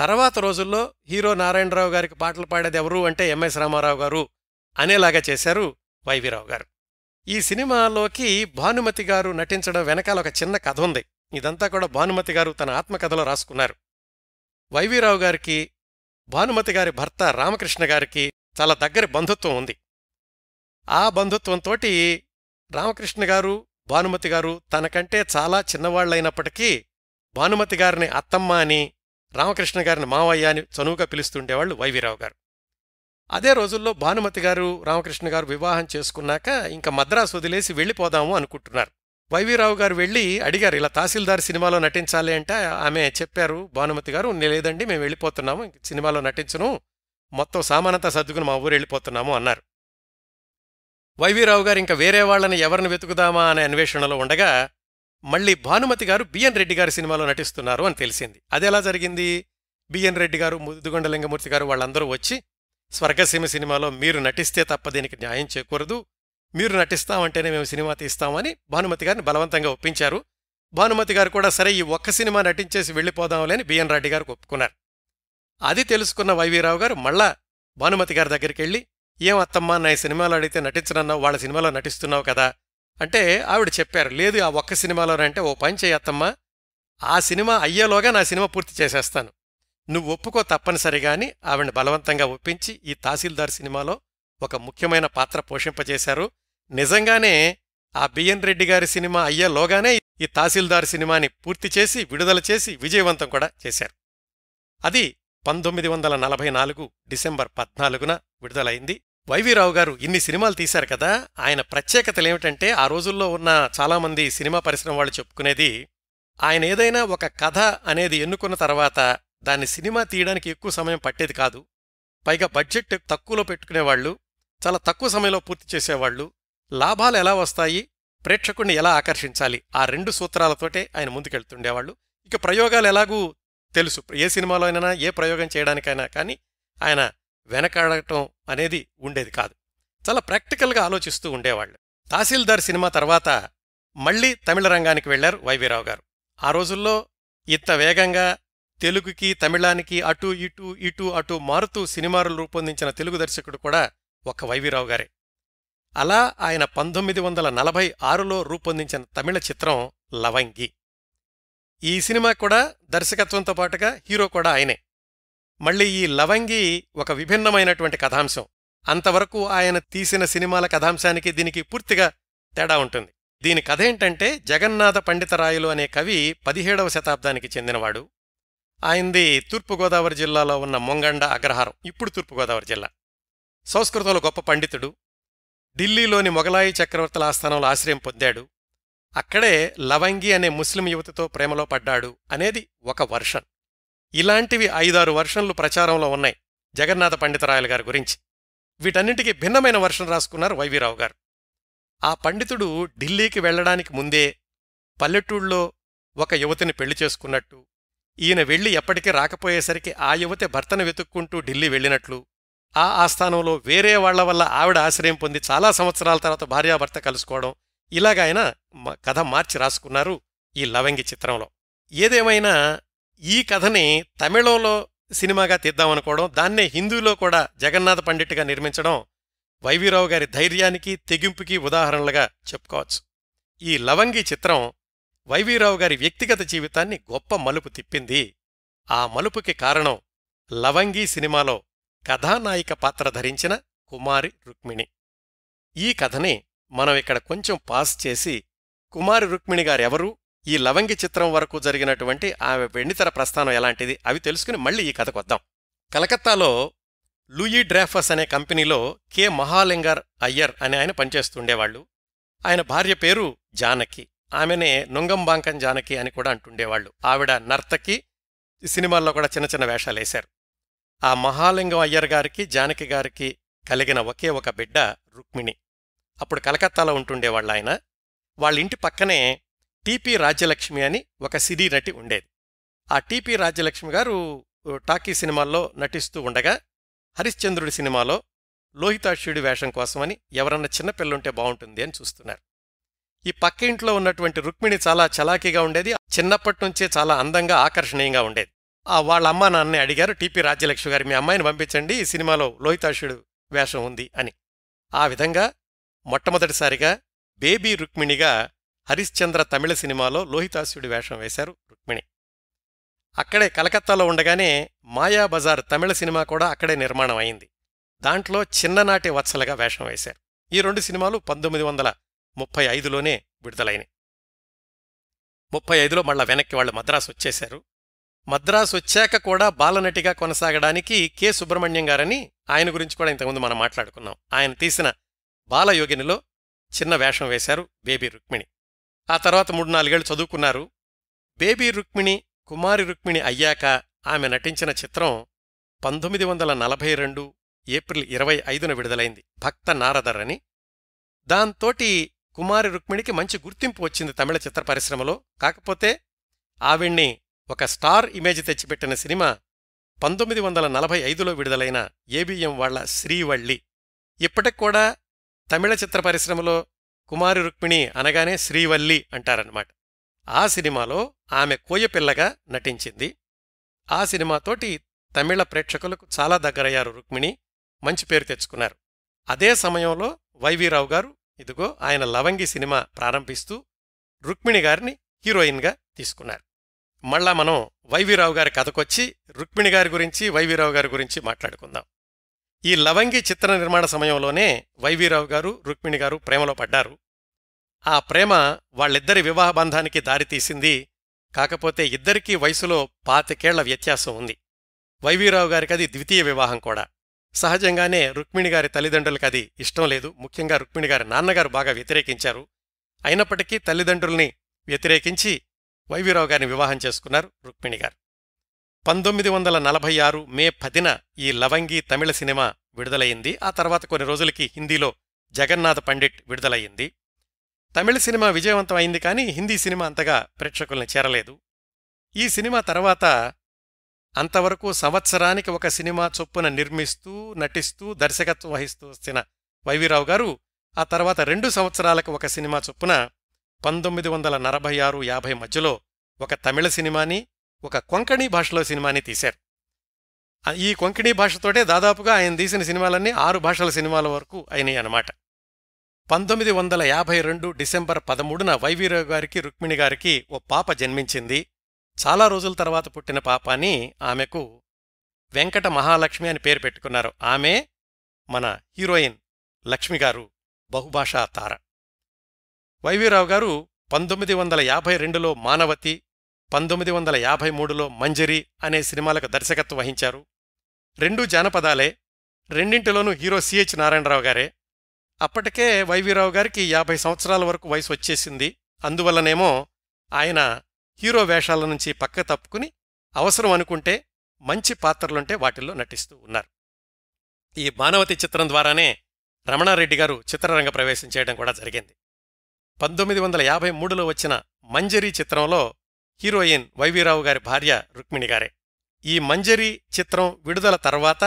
తర్వాత రోజుల్లో హీరో నారాయణరావు గారికి పాటలు పాడేది ఎవరు అంటే ఎంఎస్ రామారావు గారు అనేలాగా చేశారు వైవీరావు గారు ఈ సినిమాలోకి భానుమతి గారు నటించడం వెనకాల ఒక చిన్న కథ ఉంది ఇదంతా కూడా భానుమతి గారు తన ఆత్మకథలో రాసుకున్నారు వైవీరావు గారికి భానుమతి గారి భర్త రామకృష్ణ గారికి చాలా దగ్గరి బంధుత్వం ఉంది ఆ బంధుత్వంతోటి రామకృష్ణ గారు భానుమతి గారు తనకంటే చాలా చిన్నవాళ్లైనప్పటికీ భానుమతి గారిని అత్తమ్మ అని రామకృష్ణ గారిని మావయ్య అని చనువుగా పిలుస్తుండేవాళ్ళు వైవీరావు గారు అదే రోజుల్లో భానుమతి గారు రామకృష్ణ గారు వివాహం చేసుకున్నాక ఇంకా మద్రాసు వదిలేసి వెళ్ళిపోదాము అనుకుంటున్నారు వైవీరావు గారు వెళ్ళి అడిగారు ఇలా తహసీల్దార్ సినిమాలో నటించాలి అంటే ఆమె చెప్పారు భానుమతి గారు లేదండి మేము వెళ్ళిపోతున్నాము సినిమాలో నటించను మొత్తం సామానంతా సర్దుకుని మా ఊరు వెళ్ళిపోతున్నాము అన్నారు వైవీరావు గారు ఇంకా వేరే వాళ్ళని ఎవరిని వెతుకుదామా అనే అన్వేషణలో ఉండగా మళ్ళీ భానుమతి గారు బిఎన్ రెడ్డి గారి సినిమాలో నటిస్తున్నారు అని తెలిసింది అది ఎలా జరిగింది బిఎన్ రెడ్డి గారు ముదుగొండలింగమూర్తి గారు వాళ్ళందరూ వచ్చి స్వర్గసీమ సినిమాలో మీరు నటిస్తే తప్ప దీనికి న్యాయం చేకూరదు మీరు నటిస్తామంటేనే మేము సినిమా తీస్తామని భానుమతి గారిని బలవంతంగా ఒప్పించారు భానుమతి గారు కూడా సరే ఈ ఒక్క సినిమా నటించేసి వెళ్ళిపోదాంలేని బిఎన్ రెడ్డి గారు ఒప్పుకున్నారు అది తెలుసుకున్న వైవీరావు గారు మళ్ళా భానుమతి గారి దగ్గరికి వెళ్ళి ఏం అత్తమ్మా నా సినిమాలో అడిగితే నటించనన్నావు వాళ్ళ సినిమాలో నటిస్తున్నావు కదా అంటే ఆవిడ చెప్పారు లేదు ఆ ఒక్క సినిమాలోనంటే ఓ పని చేయత్తమ్మా ఆ సినిమా అయ్యేలోగా నా సినిమా పూర్తి చేసేస్తాను నువ్వు ఒప్పుకో తప్పనిసరిగా అని ఆవిడ బలవంతంగా ఒప్పించి ఈ తహసీల్దార్ సినిమాలో ఒక ముఖ్యమైన పాత్ర పోషింపజేశారు నిజంగానే ఆ బిఎన్ రెడ్డి గారి సినిమా అయ్యేలోగానే ఈ తహసీల్దార్ సినిమాని పూర్తి చేసి విడుదల చేసి విజయవంతం కూడా చేశారు అది పంతొమ్మిది వందల నలభై నాలుగు డిసెంబర్ పద్నాలుగున విడుదలైంది వైవీరావు గారు ఇన్ని సినిమాలు తీశారు కదా ఆయన ప్రత్యేకతలేమిటంటే ఆ రోజుల్లో ఉన్న చాలామంది సినిమా పరిశ్రమ వాళ్ళు చెప్పుకునేది ఆయన ఏదైనా ఒక కథ అనేది ఎన్నుకున్న తర్వాత దాన్ని సినిమా తీయడానికి ఎక్కువ సమయం పట్టేది కాదు పైగా బడ్జెట్ తక్కువలో పెట్టుకునేవాళ్ళు చాలా తక్కువ సమయంలో పూర్తి చేసేవాళ్ళు లాభాలు ఎలా వస్తాయి ప్రేక్షకుణ్ణి ఎలా ఆకర్షించాలి ఆ రెండు సూత్రాలతోటే ఆయన ముందుకెళ్తుండేవాళ్ళు ఇక ప్రయోగాలు ఎలాగూ తెలుసు ఏ సినిమాలో అయినా ఏ ప్రయోగం చేయడానికైనా కానీ ఆయన వెనకాడటం అనేది ఉండేది కాదు చాలా ప్రాక్టికల్గా ఆలోచిస్తూ ఉండేవాళ్ళు తహసీల్దార్ సినిమా తర్వాత మళ్ళీ తమిళ రంగానికి వెళ్లారు వైవీరావు గారు ఆ రోజుల్లో ఇంత వేగంగా తెలుగుకి తమిళానికి అటు ఇటు ఇటు అటు మారుతూ సినిమాలు రూపొందించిన తెలుగు దర్శకుడు కూడా ఒక వైవీరావు గారే అలా ఆయన పంతొమ్మిది వందల నలభై ఆరులో రూపొందించిన తమిళ చిత్రం లవంగి ఈ సినిమా కూడా దర్శకత్వంతో పాటుగా హీరో కూడా ఆయనే మళ్ళీ ఈ లవంగి ఒక విభిన్నమైనటువంటి కథాంశం అంతవరకు ఆయన తీసిన సినిమాల కథాంశానికి దీనికి పూర్తిగా తేడా ఉంటుంది దీని కథ ఏంటంటే జగన్నాథ పండితరాయులు అనే కవి పదిహేడవ శతాబ్దానికి చెందినవాడు ఆయనది తూర్పుగోదావరి జిల్లాలో ఉన్న మొంగండ అగ్రహారం ఇప్పుడు తూర్పుగోదావరి జిల్లా సంస్కృతంలో గొప్ప పండితుడు ఢిల్లీలోని మొఘలాయి చక్రవర్తుల ఆస్థానంలో ఆశ్రయం పొందాడు అక్కడే లవంగి అనే ముస్లిం యువతితో ప్రేమలో పడ్డాడు అనేది ఒక వర్షన్ ఇలాంటివి ఐదారు వర్షన్లు ప్రచారంలో ఉన్నాయి జగన్నాథ పండితరాయల గారి గురించి వీటన్నింటికి భిన్నమైన వర్షన్ రాసుకున్నారు వైవీరావు గారు ఆ పండితుడు ఢిల్లీకి వెళ్లడానికి ముందే పల్లెటూళ్ళలో ఒక యువతిని పెళ్లి చేసుకున్నట్టు ఈయన వెళ్ళి ఎప్పటికీ రాకపోయేసరికి ఆ యువతి భర్తను వెతుక్కుంటూ ఢిల్లీ వెళ్ళినట్లు ఆ ఆస్థానంలో వేరే వాళ్ల వల్ల ఆవిడ ఆశ్రయం పొంది చాలా సంవత్సరాల తర్వాత భార్యాభర్త కలుసుకోవడం ఇలాగ ఆయన కథ మార్చి రాసుకున్నారు ఈ లవంగి చిత్రంలో ఏదేమైనా ఈ కథని తమిళంలో సినిమాగా తీద్దామనుకోవడం దాన్నే హిందీలో కూడా జగన్నాథ పండిట్గా నిర్మించడం వైవీరావు గారి ధైర్యానికి తెగింపుకి ఉదాహరణలుగా చెప్పుకోవచ్చు ఈ లవంగి చిత్రం వైవీరావు గారి వ్యక్తిగత జీవితాన్ని గొప్ప మలుపు తిప్పింది ఆ మలుపుకి కారణం లవంగి సినిమాలో కథానాయిక పాత్ర ధరించిన కుమారి రుక్మిణి ఈ కథని మనం ఇక్కడ కొంచెం పాస్ చేసి కుమారి రుక్మిణి గారెవరు ఈ లవంగి చిత్రం వరకు జరిగినటువంటి ఆమె వెండితెర ప్రస్థానం ఎలాంటిది అవి తెలుసుకుని మళ్ళీ ఈ కథకు వద్దాం కలకత్తాలో లూయి డ్రాఫస్ అనే కంపెనీలో కె మహాలింగర్ అయ్యర్ అని ఆయన పనిచేస్తుండేవాళ్లు ఆయన భార్య పేరు జానకి ఆమెనే నొంగంబాంకం జానకి అని కూడా అంటుండేవాళ్లు ఆవిడ నర్తకి సినిమాల్లో కూడా చిన్న చిన్న వేశారు ఆ మహాలింగం అయ్యర్ గారికి జానకి గారికి కలిగిన ఒకే ఒక బిడ్డ రుక్మిణి అప్పుడు కలకత్తాలో ఉంటుండేవాళ్ళు ఆయన వాళ్ళింటి పక్కనే టీపీ రాజ్యలక్ష్మి అని ఒక సినీ నటి ఉండేది ఆ టీపీ రాజ్యలక్ష్మి గారు టాకీ సినిమాల్లో నటిస్తూ ఉండగా హరిశ్చంద్రుడి సినిమాలో లోహితాక్షుడి వేషం కోసమని ఎవరన్నా చిన్నపిల్లుంటే బాగుంటుంది అని చూస్తున్నారు ఈ పక్క ఇంట్లో ఉన్నటువంటి రుక్మిణి చాలా చలాకీగా ఉండేది చిన్నప్పటి నుంచే చాలా అందంగా ఆకర్షణీయంగా ఉండేది వాళ్ళ అమ్మ నాన్నని అడిగారు టీపీ రాజ్యలక్ష్మి గారు మీ అమ్మాయిని పంపించండి ఈ సినిమాలో లోహితాషుడు వేషం ఉంది అని ఆ విధంగా మొట్టమొదటిసారిగా బేబీ రుక్మిణిగా హరిశ్చంద్ర తమిళ సినిమాలో లోహితాసుడి వేషం వేశారు రుక్మిణి అక్కడే కలకత్తాలో ఉండగానే మాయాబజార్ తమిళ సినిమా కూడా అక్కడే నిర్మాణం అయింది దాంట్లో చిన్ననాటి వత్సలగా వేషం వేశారు ఈ రెండు సినిమాలు పంతొమ్మిది వందల ముప్పై ఐదులోనే విడుదలైనవి ముప్పై ఐదులో మళ్ళా వెనక్కి వాళ్ళు మద్రాసు వచ్చేశారు మద్రాసు వచ్చాక కూడా బాలనటిగా కొనసాగడానికి కె సుబ్రహ్మణ్యం గారని ఆయన గురించి కూడా ఇంతకుముందు మనం మాట్లాడుకున్నాం ఆయన తీసిన బాలయోగినిలో చిన్న వేషం వేశారు బేబీ రుక్మిణి ఆ తర్వాత మూడు నాలుగేళ్లు చదువుకున్నారు బేబీ రుక్మిణి కుమారి రుక్మిణి అయ్యాక ఆమె నటించిన చిత్రం పంతొమ్మిది వందల నలభై రెండు ఏప్రిల్ ఇరవై ఐదున విడుదలైంది భక్త నారదర్ అని దాంతోటి కుమారి రుక్మిణికి మంచి గుర్తింపు వచ్చింది తమిళ చిత్ర పరిశ్రమలో కాకపోతే ఆవిణ్ణి ఒక స్టార్ ఇమేజ్ తెచ్చిపెట్టిన సినిమా పంతొమ్మిది వందల నలభై ఐదులో విడుదలైన ఏబిఎం వాళ్ల శ్రీవళ్ళి ఇప్పటికూడా తమిళ చిత్ర పరిశ్రమలో కుమారి రుక్మిణి అనగానే శ్రీవల్లి అంటారన్నమాట ఆ సినిమాలో ఆమె కోయపిల్లగా నటించింది ఆ సినిమాతోటి తమిళ ప్రేక్షకులకు చాలా దగ్గరయ్యారు రుక్మిణి మంచి పేరు తెచ్చుకున్నారు అదే సమయంలో వైవీరావు గారు ఇదిగో ఆయన లవంగి సినిమా ప్రారంభిస్తూ రుక్మిణి గారిని హీరోయిన్గా తీసుకున్నారు మళ్ళా మనం వైవీరావు గారి కథకొచ్చి రుక్మిణి గారి గురించి వైవీరావు గారి గురించి మాట్లాడుకుందాం ఈ లవంగి చిత్ర నిర్మాణ సమయంలోనే వైవీరావు గారు రుక్మిణి గారు ప్రేమలో పడ్డారు ఆ ప్రేమ వాళ్ళిద్దరి వివాహ బంధానికి దారితీసింది కాకపోతే ఇద్దరికీ వయసులో పాతికేళ్ల వ్యత్యాసం ఉంది వైవీరావు గారికి అది ద్వితీయ వివాహం కూడా సహజంగానే రుక్మిణి గారి తల్లిదండ్రులకి అది ఇష్టం లేదు ముఖ్యంగా రుక్మిణి గారి నాన్నగారు బాగా వ్యతిరేకించారు అయినప్పటికీ తల్లిదండ్రుల్ని వ్యతిరేకించి వైవిరావు గారిని వివాహం చేసుకున్నారు రుక్మిణి గారు పంతొమ్మిది వందల నలభై ఆరు మే పదిన ఈ లవంగి తమిళ సినిమా విడుదలయింది ఆ తర్వాత కొన్ని రోజులకి హిందీలో జగన్నాథ పండిట్ విడుదలయ్యింది తమిళ సినిమా విజయవంతం అయింది కానీ హిందీ సినిమా అంతగా ప్రేక్షకుల్ని చేరలేదు ఈ సినిమా తర్వాత అంతవరకు సంవత్సరానికి ఒక సినిమా చొప్పున నిర్మిస్తూ నటిస్తూ దర్శకత్వం వహిస్తూ వచ్చిన వైవిరావు గారు ఆ తర్వాత రెండు సంవత్సరాలకు ఒక సినిమా చొప్పున పంతొమ్మిది వందల నలభై ఆరు యాభై మధ్యలో ఒక తమిళ సినిమాని ఒక కొంకణీ భాషలో సినిమాని తీశారు ఈ కొంకణీ భాషతోటే దాదాపుగా ఆయన తీసిన సినిమాలన్నీ ఆరు భాషల సినిమాల వరకు అయినాయి అనమాట పంతొమ్మిది వందల యాభై రెండు డిసెంబర్ పదమూడున వైవీరావు గారికి రుక్మిణి గారికి ఓ పాప జన్మించింది చాలా రోజుల తర్వాత పుట్టిన పాపాని ఆమెకు వెంకట మహాలక్ష్మి అని పేరు పెట్టుకున్నారు ఆమె మన హీరోయిన్ లక్ష్మిగారు బహుభాషా తార వైవీరావు గారు పంతొమ్మిది వందల యాభై రెండులో మానవతి పంతొమ్మిది వందల యాభై మూడులో మంజరి అనే సినిమాలకు దర్శకత్వం వహించారు రెండూ జానపదాలే రెండింటిలోనూ హీరో సిహెచ్ నారాయణరావు గారే అప్పటికే వైవీరావు గారికి యాభై సంవత్సరాల వరకు వయసు వచ్చేసింది అందువల్లనేమో ఆయన హీరో వేషాల నుంచి పక్క తప్పుకుని అవసరం అనుకుంటే మంచి పాత్రలుంటే వాటిల్లో నటిస్తూ ఉన్నారు ఈ మానవతి చిత్రం ద్వారానే రమణారెడ్డి గారు చిత్రరంగ ప్రవేశం చేయడం కూడా జరిగింది పంతొమ్మిది వందల యాభై మూడులో వచ్చిన మంజరీ చిత్రంలో హీరోయిన్ వైవీరావు గారి భార్య రుక్మిణిగారే ఈ మంజరీ చిత్రం విడుదల తర్వాత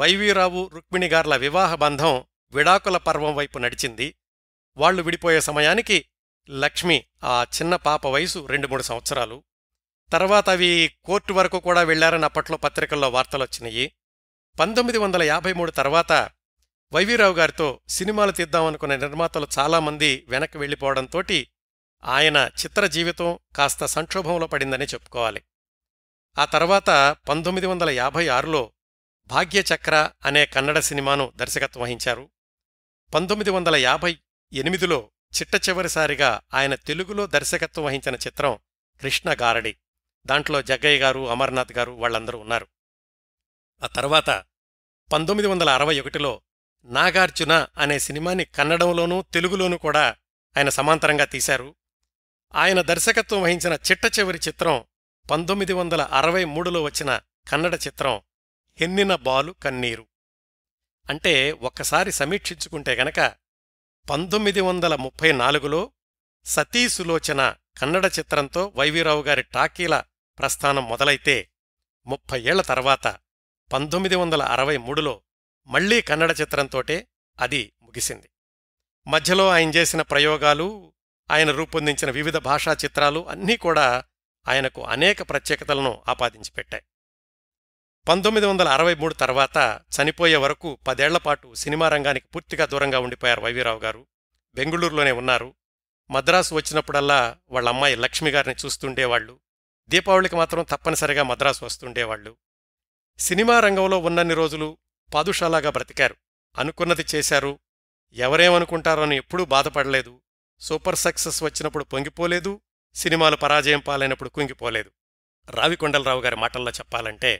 వైవీరావు రుక్మిణిగార్ల వివాహ బంధం విడాకుల పర్వం వైపు నడిచింది వాళ్లు విడిపోయే సమయానికి లక్ష్మి ఆ చిన్న పాప వయసు రెండు మూడు సంవత్సరాలు తర్వాత అవి కోర్టు వరకు కూడా వెళ్లారని అప్పట్లో పత్రికల్లో వార్తలొచ్చినాయి పంతొమ్మిది వందల యాభై మూడు తర్వాత వైవీరావు గారితో సినిమాలు తీద్దామనుకున్న నిర్మాతలు చాలామంది వెనక్కి వెళ్ళిపోవడంతో ఆయన చిత్ర జీవితం కాస్త సంక్షోభంలో పడిందని చెప్పుకోవాలి ఆ తర్వాత పంతొమ్మిది వందల యాభై ఆరులో భాగ్యచక్ర అనే కన్నడ సినిమాను దర్శకత్వం వహించారు పంతొమ్మిది వందల యాభై ఎనిమిదిలో చిట్ట చివరిసారిగా ఆయన తెలుగులో దర్శకత్వం వహించిన చిత్రం కృష్ణ గారడి దాంట్లో జగ్గయ్య గారు అమర్నాథ్ గారు వాళ్ళందరూ ఉన్నారు ఆ తర్వాత పంతొమ్మిది వందల అరవై ఒకటిలో నాగార్జున అనే సినిమాని కన్నడంలోనూ తెలుగులోనూ కూడా ఆయన సమాంతరంగా తీశారు ఆయన దర్శకత్వం వహించిన చిట్ట చివరి చిత్రం పంతొమ్మిది వందల అరవై మూడులో వచ్చిన కన్నడ చిత్రం హెన్నిన బాలు కన్నీరు అంటే ఒక్కసారి సమీక్షించుకుంటే గనక పంతొమ్మిది వందల ముప్పై నాలుగులో సతీసులోచన కన్నడ చిత్రంతో వైవీరావు గారి టాకీల ప్రస్థానం మొదలైతే ముప్పై ఏళ్ల తర్వాత పంతొమ్మిది వందల అరవై మూడులో మళ్లీ కన్నడ చిత్రంతోటే అది ముగిసింది మధ్యలో ఆయన చేసిన ప్రయోగాలు ఆయన రూపొందించిన వివిధ భాషా చిత్రాలు అన్నీ కూడా ఆయనకు అనేక ప్రత్యేకతలను ఆపాదించి పెట్టాయి పంతొమ్మిది వందల అరవై మూడు తర్వాత చనిపోయే వరకు పదేళ్లపాటు సినిమా రంగానికి పూర్తిగా దూరంగా ఉండిపోయారు వైవీరావు గారు బెంగుళూరులోనే ఉన్నారు మద్రాసు వచ్చినప్పుడల్లా వాళ్ళ అమ్మాయి లక్ష్మి గారిని చూస్తుండేవాళ్లు దీపావళికి మాత్రం తప్పనిసరిగా మద్రాసు వస్తుండేవాళ్లు సినిమా రంగంలో ఉన్నన్ని రోజులు పాదుషాలాగా బ్రతికారు అనుకున్నది చేశారు ఎవరేమనుకుంటారోని ఎప్పుడూ బాధపడలేదు సూపర్ సక్సెస్ వచ్చినప్పుడు పొంగిపోలేదు సినిమాలు పరాజయం పాలైనప్పుడు కుంగిపోలేదు రావికొండలరావు గారి మాటల్లో చెప్పాలంటే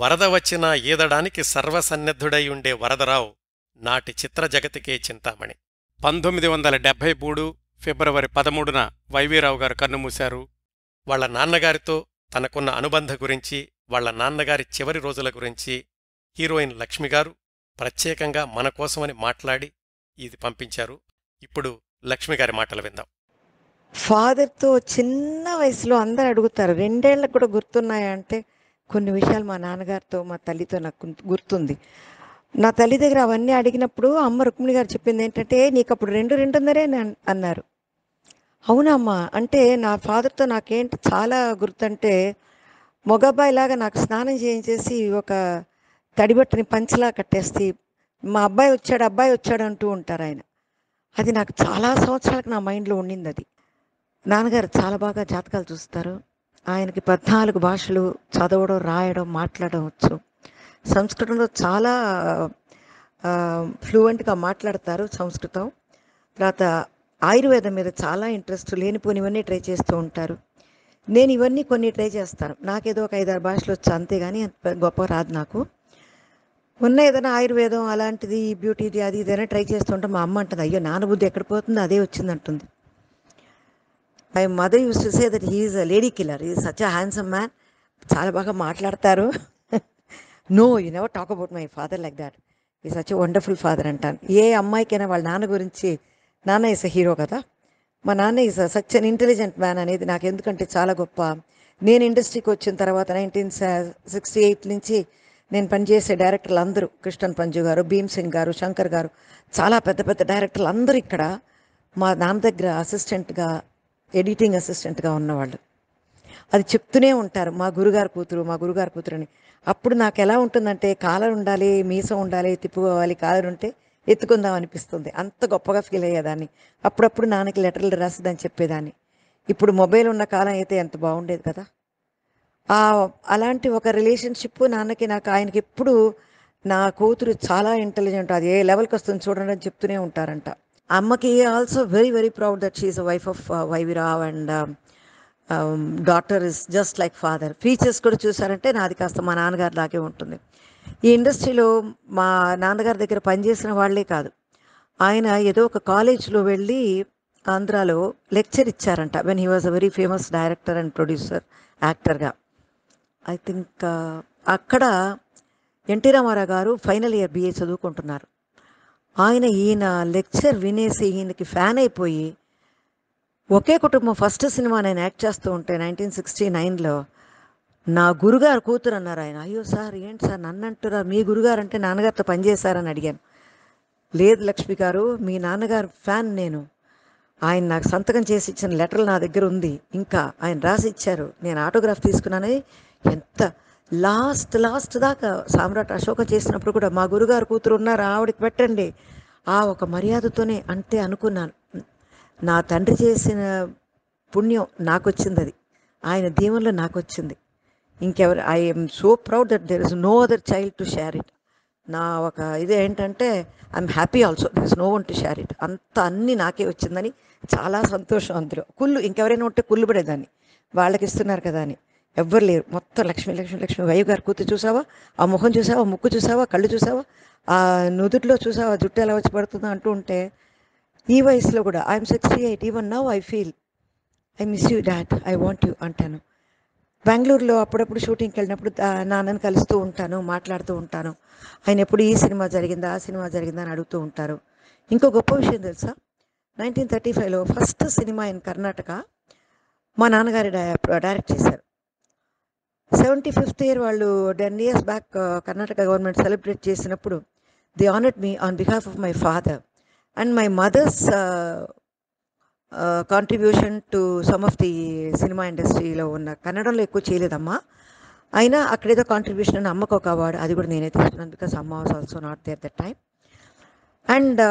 వరద వచ్చినా ఈదడానికి సర్వసన్నద్ధుడై ఉండే వరదరావు నాటి చిత్ర జగతికే చింతామణి పంతొమ్మిది వందల డెబ్బై మూడు ఫిబ్రవరి పదమూడున వైవీరావు గారు కన్నుమూశారు వాళ్ల నాన్నగారితో తనకున్న అనుబంధ గురించి వాళ్ల నాన్నగారి చివరి రోజుల గురించి హీరోయిన్ లక్ష్మి గారు ప్రత్యేకంగా మన కోసమని మాట్లాడి ఇది పంపించారు ఇప్పుడు లక్ష్మి గారి మాటలు విందాం ఫాదర్తో చిన్న వయసులో అందరు అడుగుతారు రెండేళ్లకు కూడా గుర్తున్నాయంటే కొన్ని విషయాలు మా నాన్నగారితో మా తల్లితో నాకు గుర్తుంది నా తల్లి దగ్గర అవన్నీ అడిగినప్పుడు అమ్మ రుక్మిణి గారు చెప్పింది ఏంటంటే నీకు అప్పుడు రెండు రెండున్నరే అన్నారు అవునమ్మా అంటే నా ఫాదర్తో నాకేంటి చాలా గుర్తంటే మొగబ్బాయిలాగా నాకు స్నానం చేయించేసి ఒక తడిబట్టని పంచలా కట్టేసి మా అబ్బాయి వచ్చాడు అబ్బాయి వచ్చాడు అంటూ ఉంటారు ఆయన అది నాకు చాలా సంవత్సరాలకు నా మైండ్లో ఉండింది అది నాన్నగారు చాలా బాగా జాతకాలు చూస్తారు ఆయనకి పద్నాలుగు భాషలు చదవడం రాయడం మాట్లాడడం వచ్చు సంస్కృతంలో చాలా ఫ్లూయెంట్గా మాట్లాడతారు సంస్కృతం తర్వాత ఆయుర్వేదం మీద చాలా ఇంట్రెస్ట్ లేనిపోనివన్నీ ట్రై చేస్తూ ఉంటారు నేను ఇవన్నీ కొన్ని ట్రై చేస్తాను నాకేదో ఒక ఐదారు భాషలు అంతే అంతేగాని గొప్ప రాదు నాకు ఉన్న ఏదైనా ఆయుర్వేదం అలాంటిది బ్యూటీది అది ఏదైనా ట్రై చేస్తుంటే మా అమ్మ అంటుంది అయ్యో నానబుద్ధి ఎక్కడ పోతుందో అదే వచ్చింది అంటుంది my mother used to say that he's a lady killer is such a handsome man చాలా బాగా మాట్లాడతారు no you never talk about my father like that he such wonderful father అంటాను ఏ అమ్మాయికైనా వాళ్ళ నాన్న గురించి నాన్న ఈస్ అ హీరో కదా మా నాన్న a such an intelligent man అనేది నాకు ఎందుకంటే చాలా గొప్ప నేను ఇండస్ట్రీకి వచ్చిన తర్వాత నైన్టీన్ సిక్స్టీ ఎయిట్ నుంచి నేను పనిచేసే డైరెక్టర్లు అందరూ కృష్ణన్ పంజు గారు భీమ్సింగ్ గారు శంకర్ గారు చాలా పెద్ద పెద్ద డైరెక్టర్లు అందరూ ఇక్కడ మా నాన్న దగ్గర అసిస్టెంట్గా ఎడిటింగ్ అసిస్టెంట్గా ఉన్నవాళ్ళు అది చెప్తూనే ఉంటారు మా గురుగారు కూతురు మా గురుగారు కూతురు అని అప్పుడు నాకు ఎలా ఉంటుందంటే కాలర్ ఉండాలి మీసం ఉండాలి తిప్పుకోవాలి కాలర్ ఉంటే ఎత్తుకుందాం అనిపిస్తుంది అంత గొప్పగా ఫీల్ అయ్యేదాన్ని అప్పుడప్పుడు నాన్నకి లెటర్లు రాసిదని చెప్పేదాన్ని ఇప్పుడు మొబైల్ ఉన్న కాలం అయితే ఎంత బాగుండేది కదా అలాంటి ఒక రిలేషన్షిప్ నాన్నకి నాకు ఆయనకి ఎప్పుడు నా కూతురు చాలా ఇంటెలిజెంట్ అది ఏ లెవెల్కి వస్తుంది చూడండి అని చెప్తూనే ఉంటారంట అమ్మకి also very very proud that she is wife of Y V Rao and doctor is just like father features కూడా చూసారంటే నాది కాస్త మా నాన్నగారి లాగే ఉంటుంది ఈ ఇండస్ట్రీలో మా నాన్నగారి దగ్గర పనిచేసిన వాళ్లే కాదు ఆయన ఏదో ఒక కాలేజ్లో వెళ్ళి ఆంధ్రాలో లెక్చర్ ఇచ్చారంట when he was a very famous director and producer యాక్టర్గా ఐ థింక్ uh, అక్కడ ఎన్టీ రామారావు గారు ఫైనల్ ఇయర్ బీఏ చదువుకుంటున్నారు ఆయన ఈయన లెక్చర్ వినేసి ఈయనకి ఫ్యాన్ అయిపోయి ఒకే కుటుంబం ఫస్ట్ సినిమా నేను యాక్ట్ చేస్తూ ఉంటే నైన్టీన్ సిక్స్టీ నైన్లో నా గురుగారు కూతురు అన్నారు ఆయన అయ్యో సార్ ఏంటి సార్ నన్ను అంటున్నారు మీ గురుగారు అంటే నాన్నగారితో పనిచేశారని అడిగాను లేదు లక్ష్మి గారు మీ నాన్నగారు ఫ్యాన్ నేను ఆయన నాకు సంతకం చేసి ఇచ్చిన లెటర్ నా దగ్గర ఉంది ఇంకా ఆయన రాసి ఇచ్చారు నేను ఆటోగ్రాఫ్ తీసుకున్నానని ఎంత లాస్ట్ లాస్ట్ దాకా సామ్రాట్ అశోక చేసినప్పుడు కూడా మా గురుగారు కూతురు ఉన్నారు ఆవిడకి పెట్టండి ఆ ఒక మర్యాదతోనే అంతే అనుకున్నాను నా తండ్రి చేసిన పుణ్యం నాకు వచ్చింది అది ఆయన దీవెనలో నాకు వచ్చింది ఇంకెవరు I'm so proud that there is no other child to share it నా ఒక ఇది ఏంటంటే I'm happy also there is no one to share it అంత అన్నీ నాకే వచ్చిందని చాలా సంతోషం అందులో కుళ్ళు ఇంకెవరైనా ఉంటే కుళ్ళు పడేదాన్ని వాళ్ళకి ఇస్తున్నారు కదా అని ఎవ్వరు లేరు మొత్తం లక్ష్మీ లక్ష్మి లక్ష్మి వయ్య గారు కూతురు చూసావా ఆ ముఖం చూసావా ముక్కు చూసావా కళ్ళు చూసావా ఆ నుదుట్లో చూసావా జుట్టు ఎలా వచ్చి పడుతుందో అంటూ ఉంటే ఈ వయసులో కూడా I'm sixty eight even now I feel I miss you dad I want you అంటాను బెంగళూరులో అప్పుడప్పుడు షూటింగ్కి వెళ్ళినప్పుడు నాన్నని కలుస్తూ ఉంటాను మాట్లాడుతూ ఉంటాను ఆయన ఎప్పుడు ఈ సినిమా జరిగిందా ఆ సినిమా జరిగిందా అని అడుగుతూ ఉంటారు ఇంకో గొప్ప విషయం తెలుసా నైన్టీన్ థర్టీ ఫైవ్లో ఫస్ట్ సినిమా ఇన్ కర్ణాటక మా నాన్నగారు డైరెక్ట్ చేశారు సెవెంటీ ఫిఫ్త్ ఇయర్ వాళ్ళు ten years back Karnataka government celebrate చేసినప్పుడు they honoured me on behalf of my father and my mother's contribution to some of the cinema ఇండస్ట్రీలో ఉన్న కన్నడంలో ఎక్కువ చేయలేదమ్మా అయినా అక్కడేదో కాంట్రిబ్యూషన్ అని అమ్మకు ఒక అవార్డు అది కూడా నేనే తీసుకున్నాను బికాస్ అమ్మ was also not there that time and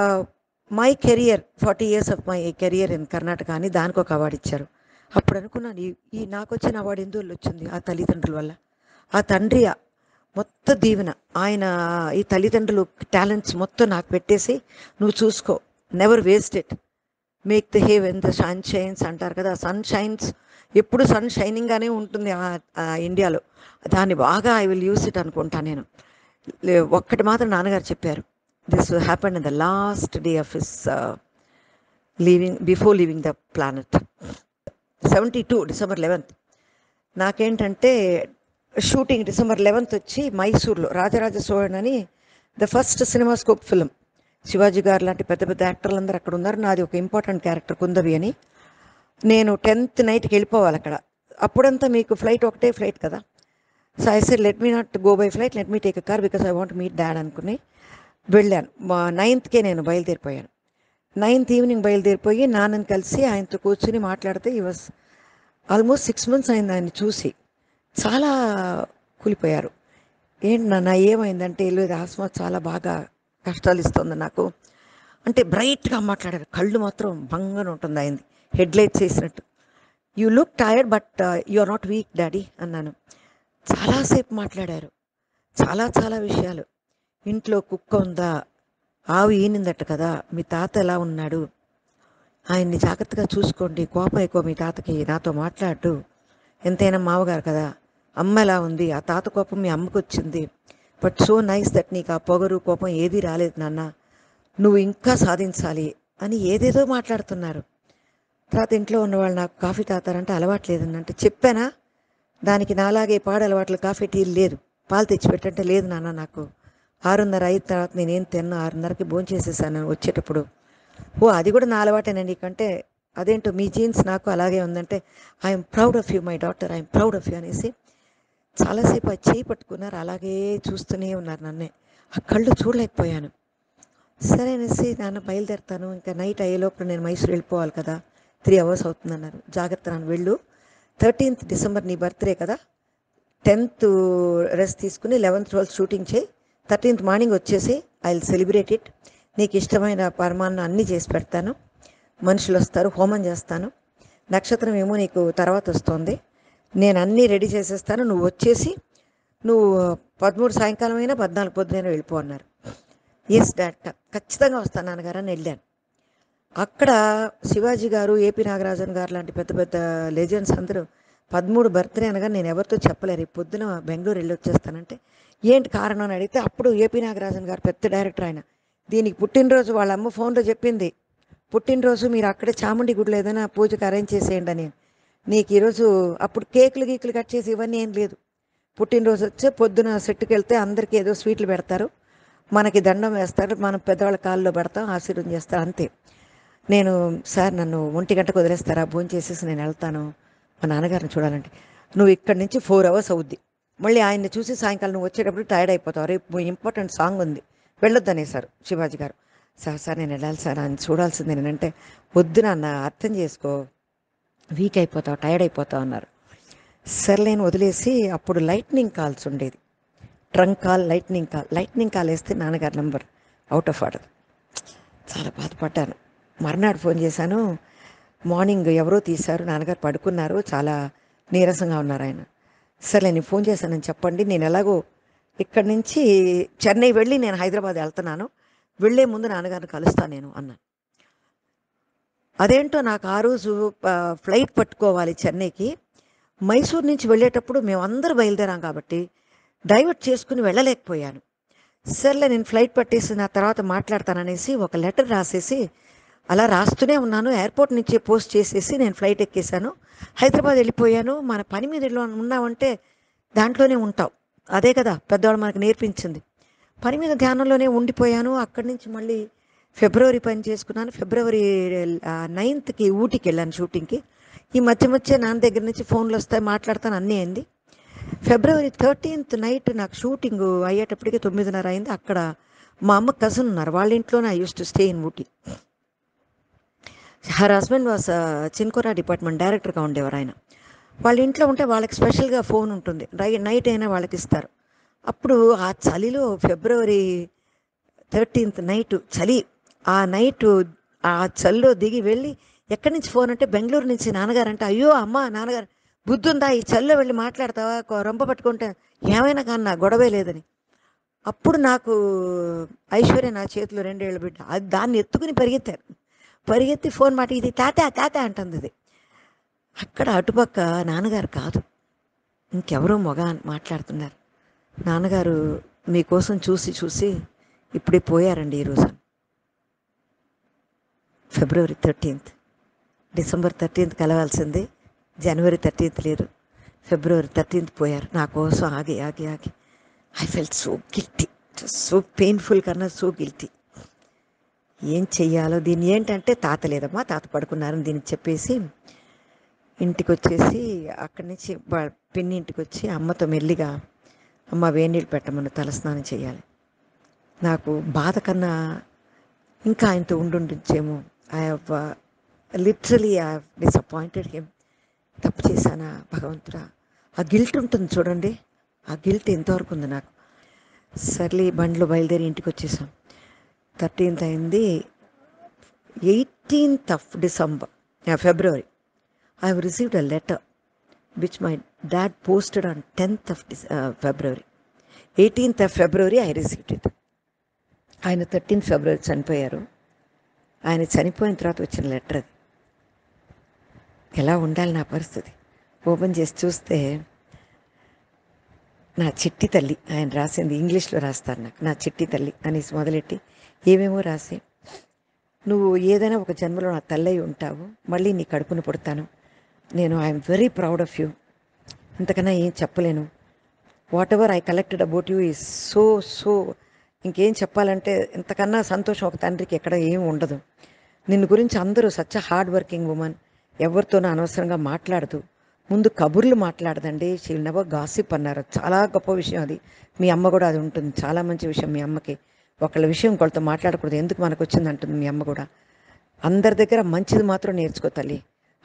my career forty years of my career in Karnataka అని దానికి ఒక అవార్డు ఇచ్చారు అప్పుడు అనుకున్నాను ఈ నాకు వచ్చిన అవార్డు ఎందు వచ్చింది ఆ తల్లిదండ్రుల వల్ల ఆ తండ్రి మొత్తం దీవెన ఆయన ఈ తల్లిదండ్రులు టాలెంట్స్ మొత్తం నాకు పెట్టేసి నువ్వు చూసుకో never waste it make the hay when the sun shines అంటారు కదా సన్ షైన్స్ ఎప్పుడు సన్ షైనింగ్గానే ఉంటుంది ఆ ఇండియాలో దాన్ని బాగా ఐ విల్ యూస్ ఇట్ అనుకుంటా నేను ఒక్కటి మాత్రం నాన్నగారు చెప్పారు this happen in the last day of his leaving before leaving the planet seventy two December eleventh నాకేంటంటే షూటింగ్ డిసెంబర్ లెవెన్త్ వచ్చి మైసూర్లో రాజరాజ సోయన్ అని the first cinemascope film Sivaji garu లాంటి పెద్ద పెద్ద యాక్టర్లు అందరూ అక్కడ ఉన్నారు నాది ఒక ఇంపార్టెంట్ క్యారెక్టర్ కుందవి అని నేను టెన్త్ నైట్కి వెళ్ళిపోవాలి అక్కడ అప్పుడంతా మీకు ఫ్లైట్ ఒకటే ఫ్లైట్ కదా so I said let me not go by flight let me take a car because I want meet dad అనుకుని వెళ్ళాను మా నైన్త్కే నేను బయలుదేరిపోయాను నైన్త్ ఈవినింగ్ బయలుదేరిపోయి నాన్నని కలిసి ఆయనతో కూర్చుని మాట్లాడితే ఈ వాజ్ ఆల్మోస్ట్ సిక్స్ మంత్స్ అయింది ఆయన చూసి చాలా కూలిపోయారు ఏంటి నాన్న ఏమైందంటే లేదు ఆస్మా చాలా బాగా కష్టాలు ఇస్తుంది నాకు అంటే బ్రైట్గా మాట్లాడారు కళ్ళు మాత్రం భంగన ఉంటుంది అయింది హెడ్లైట్ చేసినట్టు you look tired but you are not weak daddy అన్నాను చాలాసేపు మాట్లాడారు చాలా చాలా విషయాలు ఇంట్లో కుక్క ఉందా ఆవు ఈనిందట కదా మీ తాత ఎలా ఉన్నాడు ఆయన్ని జాగ్రత్తగా చూసుకోండి కోపం ఎక్కువ మీ తాతకి నాతో మాట్లాడు ఎంతైనా మావగారు కదా అమ్మ ఎలా ఉంది ఆ తాత కోపం మీ అమ్మకు వచ్చింది బట్ సో నైస్ దట్ నీకు ఆ పొగరు కోపం ఏదీ రాలేదు నాన్న నువ్వు ఇంకా సాధించాలి అని ఏదేదో మాట్లాడుతున్నారు తర్వాత ఇంట్లో ఉన్నవాళ్ళు నాకు కాఫీ తాతారంటే అంటే చెప్పానా దానికి నాలాగే పాడు అలవాట్లు కాఫీ టీ లేదు పాలు తెచ్చిపెట్టంటే లేదు నాన్న నాకు ఆరున్నర అయిన తర్వాత నేనేం తిన్న ఆరున్నరకి భోజనం చేసేసాను వచ్చేటప్పుడు ఓ అది కూడా నా అలవాటేనండి కంటే అదేంటో మీ జీన్స్ నాకు అలాగే ఉందంటే I'm proud of you my doctor I'm proud of you అనేసి చాలాసేపు అది చేయి పట్టుకున్నారు అలాగే చూస్తూనే ఉన్నారు నన్నే ఆ కళ్ళు చూడలేకపోయాను సరే అనేసి నాన్న బయలుదేరుతాను ఇంకా నైట్ అయ్యేలోపు నేను మైసూరు వెళ్ళిపోవాలి కదా త్రీ అవర్స్ అవుతుందన్నారు జాగ్రత్త నన్ను వెళ్ళు థర్టీన్త్ డిసెంబర్ నీ బర్త్డే కదా టెన్త్ రెస్ట్ తీసుకుని లెవెన్త్ రోజు షూటింగ్ చేయి థర్టీన్త్ మార్నింగ్ వచ్చేసి ఐ విల్ సెలబ్రేట్ ఇట్ నీకు ఇష్టమైన పరమాన్న అన్నీ చేసి పెడతాను మనుషులు వస్తారు హోమం చేస్తాను నక్షత్రం ఏమో నీకు తర్వాత వస్తుంది నేను అన్నీ రెడీ చేసేస్తాను నువ్వు వచ్చేసి నువ్వు పదమూడు సాయంకాలం అయినా పద్నాలుగు పొద్దున వెళ్ళిపో అన్నారు ఎస్ డాక్టర్ ఖచ్చితంగా వస్తాను నాన్నగారు అని వెళ్ళాను అక్కడ శివాజీ గారు ఏపీ నాగరాజన్ గారు లాంటి పెద్ద పెద్ద లెజెండ్స్ అందరూ పదమూడు బర్త్డే అనగా నేను ఎవరితో చెప్పలేరు పొద్దున బెంగళూరు వెళ్ళి వచ్చేస్తానంటే ఏంటి కారణం అని అడిగితే అప్పుడు ఏపీ నాగరాజన్ గారు పెద్ద డైరెక్టర్ ఆయన దీనికి పుట్టినరోజు వాళ్ళ అమ్మ ఫోన్లో చెప్పింది పుట్టినరోజు మీరు అక్కడే చాముండి గుడిలో ఏదైనా పూజకు అరేంజ్ చేసేయండి అని నీకు ఈరోజు అప్పుడు కేకులు గీకులు కట్ చేసి ఇవన్నీ ఏం లేదు పుట్టినరోజు వచ్చే పొద్దున సెట్టుకు వెళ్తే అందరికీ ఏదో స్వీట్లు పెడతారు మనకి దండం వేస్తారు మనం పెద్దవాళ్ళ కాల్లో పెడతాం ఆశీర్వదం చేస్తారు అంతే నేను సార్ నన్ను ఒంటి గంటకు వదిలేస్తారా భోజనం చేసేసి నేను వెళ్తాను మా నాన్నగారిని చూడాలంటే నువ్వు ఇక్కడి నుంచి ఫోర్ అవర్స్ అవుద్ది మళ్ళీ ఆయన్ని చూసి సాయంకాలం నువ్వు వచ్చేటప్పుడు టైర్డ్ అయిపోతావు రేపు ఇంపార్టెంట్ సాంగ్ ఉంది వెళ్ళొద్దు అనేసారు శివాజీ గారు సార్ సార్ నేను వెళ్ళాలి సార్ ఆయన చూడాల్సింది నేనంటే వద్దు నాన్న అర్థం చేసుకో వీక్ అయిపోతావు టైర్డ్ అయిపోతావు అన్నారు సర్లేని వదిలేసి అప్పుడు లైట్నింగ్ కాల్స్ ఉండేది trunk call lightning call lightning call వేస్తే నాన్నగారి నెంబర్ అవుట్ ఆఫ్ ఆర్డర్ చాలా బాధపడ్డాను మర్నాడు ఫోన్ చేశాను మార్నింగ్ ఎవరో తీశారు నాన్నగారు పడుకున్నారు చాలా నీరసంగా ఉన్నారు ఆయన సరే నేను ఫోన్ చేశానని చెప్పండి నేను ఎలాగో ఇక్కడి నుంచి చెన్నై వెళ్ళి నేను హైదరాబాద్ వెళ్తున్నాను వెళ్ళే ముందు నాన్నగారిని కలుస్తాను నేను అన్నాను అదేంటో నాకు ఆ రోజు ఫ్లైట్ పట్టుకోవాలి చెన్నైకి మైసూర్ నుంచి వెళ్ళేటప్పుడు మేమందరూ బయలుదేరాం కాబట్టి డైవర్ట్ చేసుకుని వెళ్ళలేకపోయాను సర్లే నేను ఫ్లైట్ పట్టేసి నా తర్వాత మాట్లాడతాననేసి ఒక లెటర్ రాసేసి అలా రాస్తూనే ఉన్నాను ఎయిర్పోర్ట్ నుంచి పోస్ట్ చేసేసి నేను ఫ్లైట్ ఎక్కేసాను హైదరాబాద్ వెళ్ళిపోయాను మన పని మీద ఉన్నామంటే దాంట్లోనే ఉంటాం అదే కదా పెద్దవాళ్ళు మనకు నేర్పించింది పని మీద ధ్యానంలోనే ఉండిపోయాను అక్కడి నుంచి మళ్ళీ ఫిబ్రవరి పని చేసుకున్నాను ఫిబ్రవరి నైన్త్కి ఊటీకి వెళ్ళాను షూటింగ్కి ఈ మధ్య మధ్య నాన్న దగ్గర నుంచి ఫోన్లు వస్తాయి మాట్లాడతాను అన్నీ అయింది ఫిబ్రవరి థర్టీన్త్ నైట్ నాకు షూటింగ్ అయ్యేటప్పటికి తొమ్మిదిన్నర అయింది అక్కడ మా అమ్మ కజిన్ ఉన్నారు వాళ్ళ ఇంట్లోనే I used to stay in Ooty her husband was cinchona department డైరెక్టర్గా ఉండేవారు ఆయన వాళ్ళ ఇంట్లో ఉంటే వాళ్ళకి స్పెషల్గా ఫోన్ ఉంటుంది రై నైట్ అయినా వాళ్ళకి ఇస్తారు అప్పుడు ఆ చలిలో ఫిబ్రవరి థర్టీన్త్ నైట్ చలి ఆ నైట్ ఆ చలిలో దిగి వెళ్ళి ఎక్కడి నుంచి ఫోన్ అంటే బెంగళూరు నుంచి నాన్నగారు అంటే అయ్యో అమ్మ నాన్నగారు బుద్ధుందా ఈ చలిలో వెళ్ళి మాట్లాడతావా రొంప పట్టుకుంటే ఏమైనా కానీ నా గొడవే లేదని అప్పుడు నాకు ఐశ్వర్య నా చేతిలో రెండేళ్ళు బిడ్డ అది దాన్ని ఎత్తుకుని పరిగెత్తారు పరిగెత్తి ఫోన్ మాట ఇది తాత తాత అంటుంది ఇది అక్కడ అటుపక్క నాన్నగారు కాదు ఇంకెవరో మొగ మాట్లాడుతున్నారు నాన్నగారు మీకోసం చూసి చూసి ఇప్పుడే పోయారండి ఈరోజు ఫిబ్రవరి థర్టీన్త్ డిసెంబర్ థర్టీన్త్ కలవాల్సింది జనవరి థర్టీన్త్ లేరు ఫిబ్రవరి థర్టీన్త్ పోయారు నా కోసం ఆగి ఆగి ఆగి I felt so guilty so painful కన్నా సో గిల్టీ ఏం చెయ్యాలో దీన్ని ఏంటంటే తాత లేదమ్మా తాత పడుకున్నారని దీన్ని చెప్పేసి ఇంటికి వచ్చేసి అక్కడి నుంచి పిన్ని ఇంటికి వచ్చి అమ్మతో మెల్లిగా అమ్మ వేణీళ్ళు పెట్టమని తలస్నానం చేయాలి నాకు బాధ కన్నా ఇంకా ఆయనతో ఉండుండొచ్చేమో I have literally I have disappointed him తప్పు చేశానా భగవంతుడా ఆ గిల్ట్ ఉంటుంది చూడండి ఆ గిల్ట్ ఎంతవరకు ఉంది నాకు సర్లే బండ్లు బయలుదేరి ఇంటికి వచ్చేసాం థర్టీన్త్ అయింది eighteenth of December February I have received a letter which my dad posted on tenth of this February eighteenth of February I received it ఆయన థర్టీన్త్ ఫిబ్రవరి చనిపోయారు ఆయన చనిపోయిన తర్వాత వచ్చిన లెటర్ అది ఎలా ఉండాలి నా పరిస్థితి ఓపెన్ చేసి చూస్తే నా చిట్టి తల్లి ఆయన రాసింది ఇంగ్లీష్లో రాస్తారు నాకు నా చిట్టి తల్లి అనేసి మొదలెట్టి ఏమేమో రాసి నువ్వు ఏదైనా ఒక జన్మలో నా తల్లై ఉంటావు మళ్ళీ నీ కడుపును పుడతాను నేను I'm very proud of you ఇంతకన్నా ఏం చెప్పలేను whatever I collected about you is so so ఇంకేం చెప్పాలంటే ఇంతకన్నా సంతోషం ఒక తండ్రికి ఎక్కడ ఏం ఉండదు నిన్ను గురించి అందరూ సచ్చ హార్డ్ వర్కింగ్ ఉమెన్ ఎవరితోనూ అనవసరంగా మాట్లాడదు ముందు కబుర్లు మాట్లాడదండి షీల్ నెవర్ గాసిప్ అన్నారు చాలా గొప్ప విషయం అది మీ అమ్మ కూడా అది ఉంటుంది చాలా మంచి విషయం మీ అమ్మకి ఒకళ్ళ విషయం ఒకళ్ళతో మాట్లాడకూడదు ఎందుకు మనకు వచ్చింది అంటుంది మీ అమ్మ కూడా అందరి దగ్గర మంచిది మాత్రం నేర్చుకో తల్లి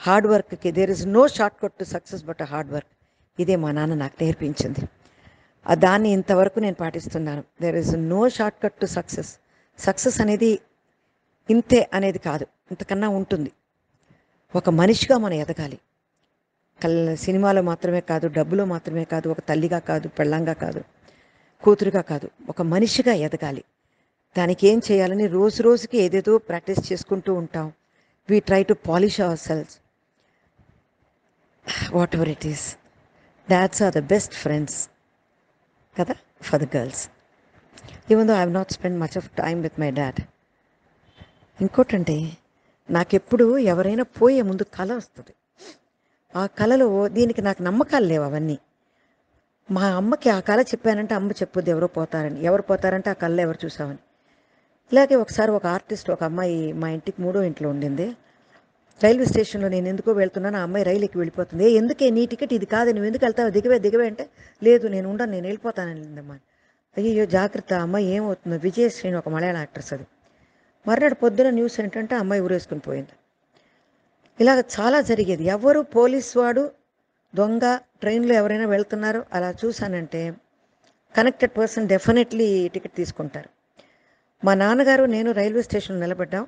హార్డ్ వర్క్కి there is no shortcut to success but hard work ఇదే మా నాన్న నాకు నేర్పించింది దాన్ని ఇంతవరకు నేను పాటిస్తున్నాను there is no shortcut to success success అనేది ఇంతే అనేది కాదు ఇంతకన్నా ఉంటుంది ఒక మనిషిగా మనం ఎదగాలి కల్ సినిమాలో మాత్రమే కాదు డబ్బులో మాత్రమే కాదు ఒక తల్లిగా కాదు పెళ్ళంగా కాదు కూతురుగా కాదు ఒక మనిషిగా ఎదగాలి దానికి ఏం చేయాలని రోజు రోజుకి ఏదేదో ప్రాక్టీస్ చేసుకుంటూ ఉంటాం we try to polish ourselves whatever it is that's are the best friends కదా for the girls even though I not spend much of time with my dad ఇంకోటంటే నాకెప్పుడు ఎవరైనా పోయే ముందు కళ వస్తుంది ఆ కళలో దీనికి నాకు నమ్మకాలు లేవు అవన్నీ మా అమ్మకి ఆ కళ చెప్పానంటే అమ్మ చెప్పుద్ది ఎవరో పోతారని ఎవరు పోతారంటే ఆ కళ ఎవరు చూసామని ఇలాగే ఒకసారి ఒక ఆర్టిస్ట్ ఒక అమ్మాయి మా ఇంటికి మూడో ఇంట్లో ఉండింది రైల్వే స్టేషన్లో నేను ఎందుకో వెళ్తున్నాను ఆ అమ్మాయి రైలు ఎక్కి వెళ్ళిపోతుంది ఎందుకే నీ టికెట్ ఇది కాదు నువ్వు ఎందుకు వెళ్తావు దిగవే దిగవే అంటే లేదు నేను ఉండను నేను వెళ్ళిపోతాను వెళ్ళిందమ్మా అయ్యో జాగ్రత్త అమ్మాయి ఏమవుతుందో విజయశ్రీని ఒక మలయాళ యాక్ట్రెస్ అది మర్నాడు పొద్దున న్యూస్ ఏంటంటే అమ్మాయి ఊరేసుకుని పోయింది ఇలాగ చాలా జరిగేది ఎవరు పోలీస్ వాడు దొంగ ట్రైన్లో ఎవరైనా వెళ్తున్నారో అలా చూశానంటే కనెక్టెడ్ పర్సన్ డెఫినెట్లీ టికెట్ తీసుకుంటారు మా నాన్నగారు నేను రైల్వే స్టేషన్లో నిలబడ్డాం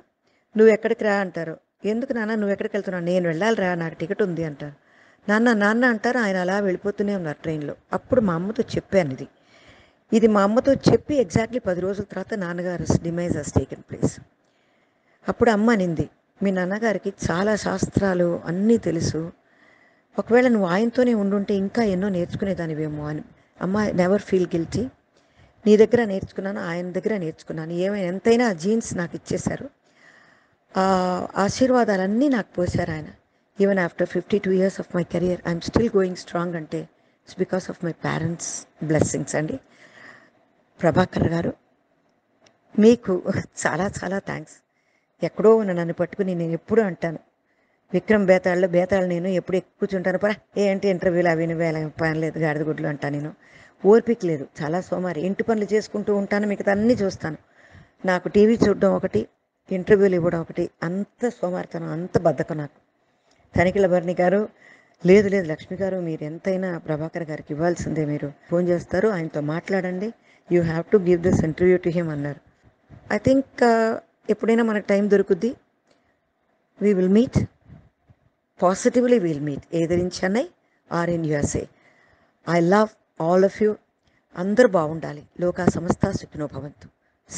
నువ్వు ఎక్కడికి రా అంటారు ఎందుకు నాన్న నువ్వు ఎక్కడికి వెళ్తున్నావు నేను వెళ్ళాలి రా నాకు టికెట్ ఉంది అంటారు నాన్న నాన్న అంటారు ఆయన అలా వెళ్ళిపోతూనే ఉన్నారు ట్రైన్లో అప్పుడు మా అమ్మతో చెప్పాను ఇది ఇది మా అమ్మతో చెప్పి ఎగ్జాక్ట్లీ పది రోజుల తర్వాత నాన్నగారు డిమైజ్ అస్ టేకెన్ ప్లేస్ అప్పుడు అమ్మ అనింది మీ నాన్నగారికి చాలా శాస్త్రాలు అన్నీ తెలుసు ఒకవేళ నువ్వు ఆయనతోనే ఉండుంటే ఇంకా ఎన్నో నేర్చుకునేదానివేమో అని అమ్మ నెవర్ ఫీల్ గిల్టీ నీ దగ్గర నేర్చుకున్నాను ఆయన దగ్గర నేర్చుకున్నాను ఏమైనా ఎంతైనా జీన్స్ నాకు ఇచ్చేశారు ఆశీర్వాదాలన్నీ నాకు పోశారు ఆయన even after fifty two years of my career I'm still going strong అంటే it's because of my parents blessings అండి ప్రభాకర్ గారు మీకు చాలా చాలా థ్యాంక్స్ ఎక్కడో ఉన్న నన్ను పట్టుకుని నేను ఎప్పుడూ అంటాను విక్రమ్ బేతాళ్ళు బేతాళ్ళు నేను ఎప్పుడు ఎక్కువ కూర్చుంటాను పరా ఏంటి ఇంటర్వ్యూలు అవి నువ్వే పని లేదు గాడిదగుడ్లు అంటాను నేను ఓర్పిక లేదు చాలా సోమారి ఇంటి పనులు చేసుకుంటూ ఉంటాను మిగతా అన్ని చూస్తాను నాకు టీవీ చూడడం ఒకటి ఇంటర్వ్యూలు ఇవ్వడం ఒకటి అంత సోమారితనం అంత బద్దకం నాకు తనిఖీల భరణి గారు లేదు లేదు లక్ష్మి గారు మీరు ఎంతైనా ప్రభాకర్ గారికి ఇవ్వాల్సిందే మీరు ఫోన్ చేస్తారు ఆయనతో మాట్లాడండి you have to give this interview to him అన్నారు ఐ థింక్ ఎప్పుడైనా మనకు టైం దొరుకుద్ది we will meet positively will meet either in Chennai or in USA I love all of you అందరూ బాగుండాలి లోకా సంస్థ భవంతు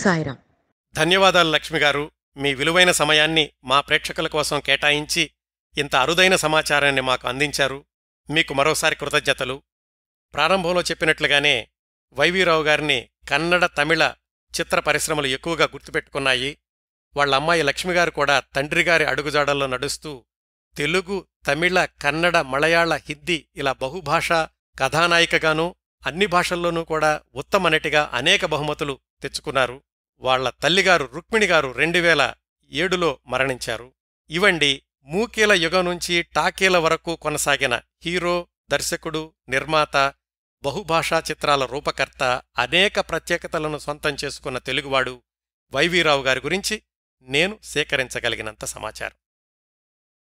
సాయిరామ్ ధన్యవాదాలు లక్ష్మి గారు మీ విలువైన సమయాన్ని మా ప్రేక్షకుల కోసం కేటాయించి ఇంత అరుదైన సమాచారాన్ని మాకు అందించారు మీకు మరోసారి కృతజ్ఞతలు ప్రారంభంలో చెప్పినట్లుగానే వైవీరావు గారిని కన్నడ తమిళ చిత్ర పరిశ్రమలు ఎక్కువగా గుర్తుపెట్టుకున్నాయి వాళ్ళ అమ్మాయి లక్ష్మిగారు కూడా తండ్రిగారి అడుగుజాడల్లో నడుస్తూ తెలుగు తమిళ కన్నడ మలయాళ హిందీ ఇలా బహుభాషా కథానాయికగానూ అన్ని భాషల్లోనూ కూడా ఉత్తమ నటిగా అనేక బహుమతులు తెచ్చుకున్నారు వాళ్ల తల్లిగారు రుక్మిణిగారు రెండు వేల ఏడులో మరణించారు ఇవండి మూకీల యుగం నుంచి టాకీల వరకు కొనసాగిన హీరో దర్శకుడు నిర్మాత బహుభాషా చిత్రాల రూపకర్త అనేక ప్రత్యేకతలను సొంతం చేసుకున్న తెలుగువాడు వైవీరావు గారి గురించి నేను సేకరించగలిగినంత సమాచారం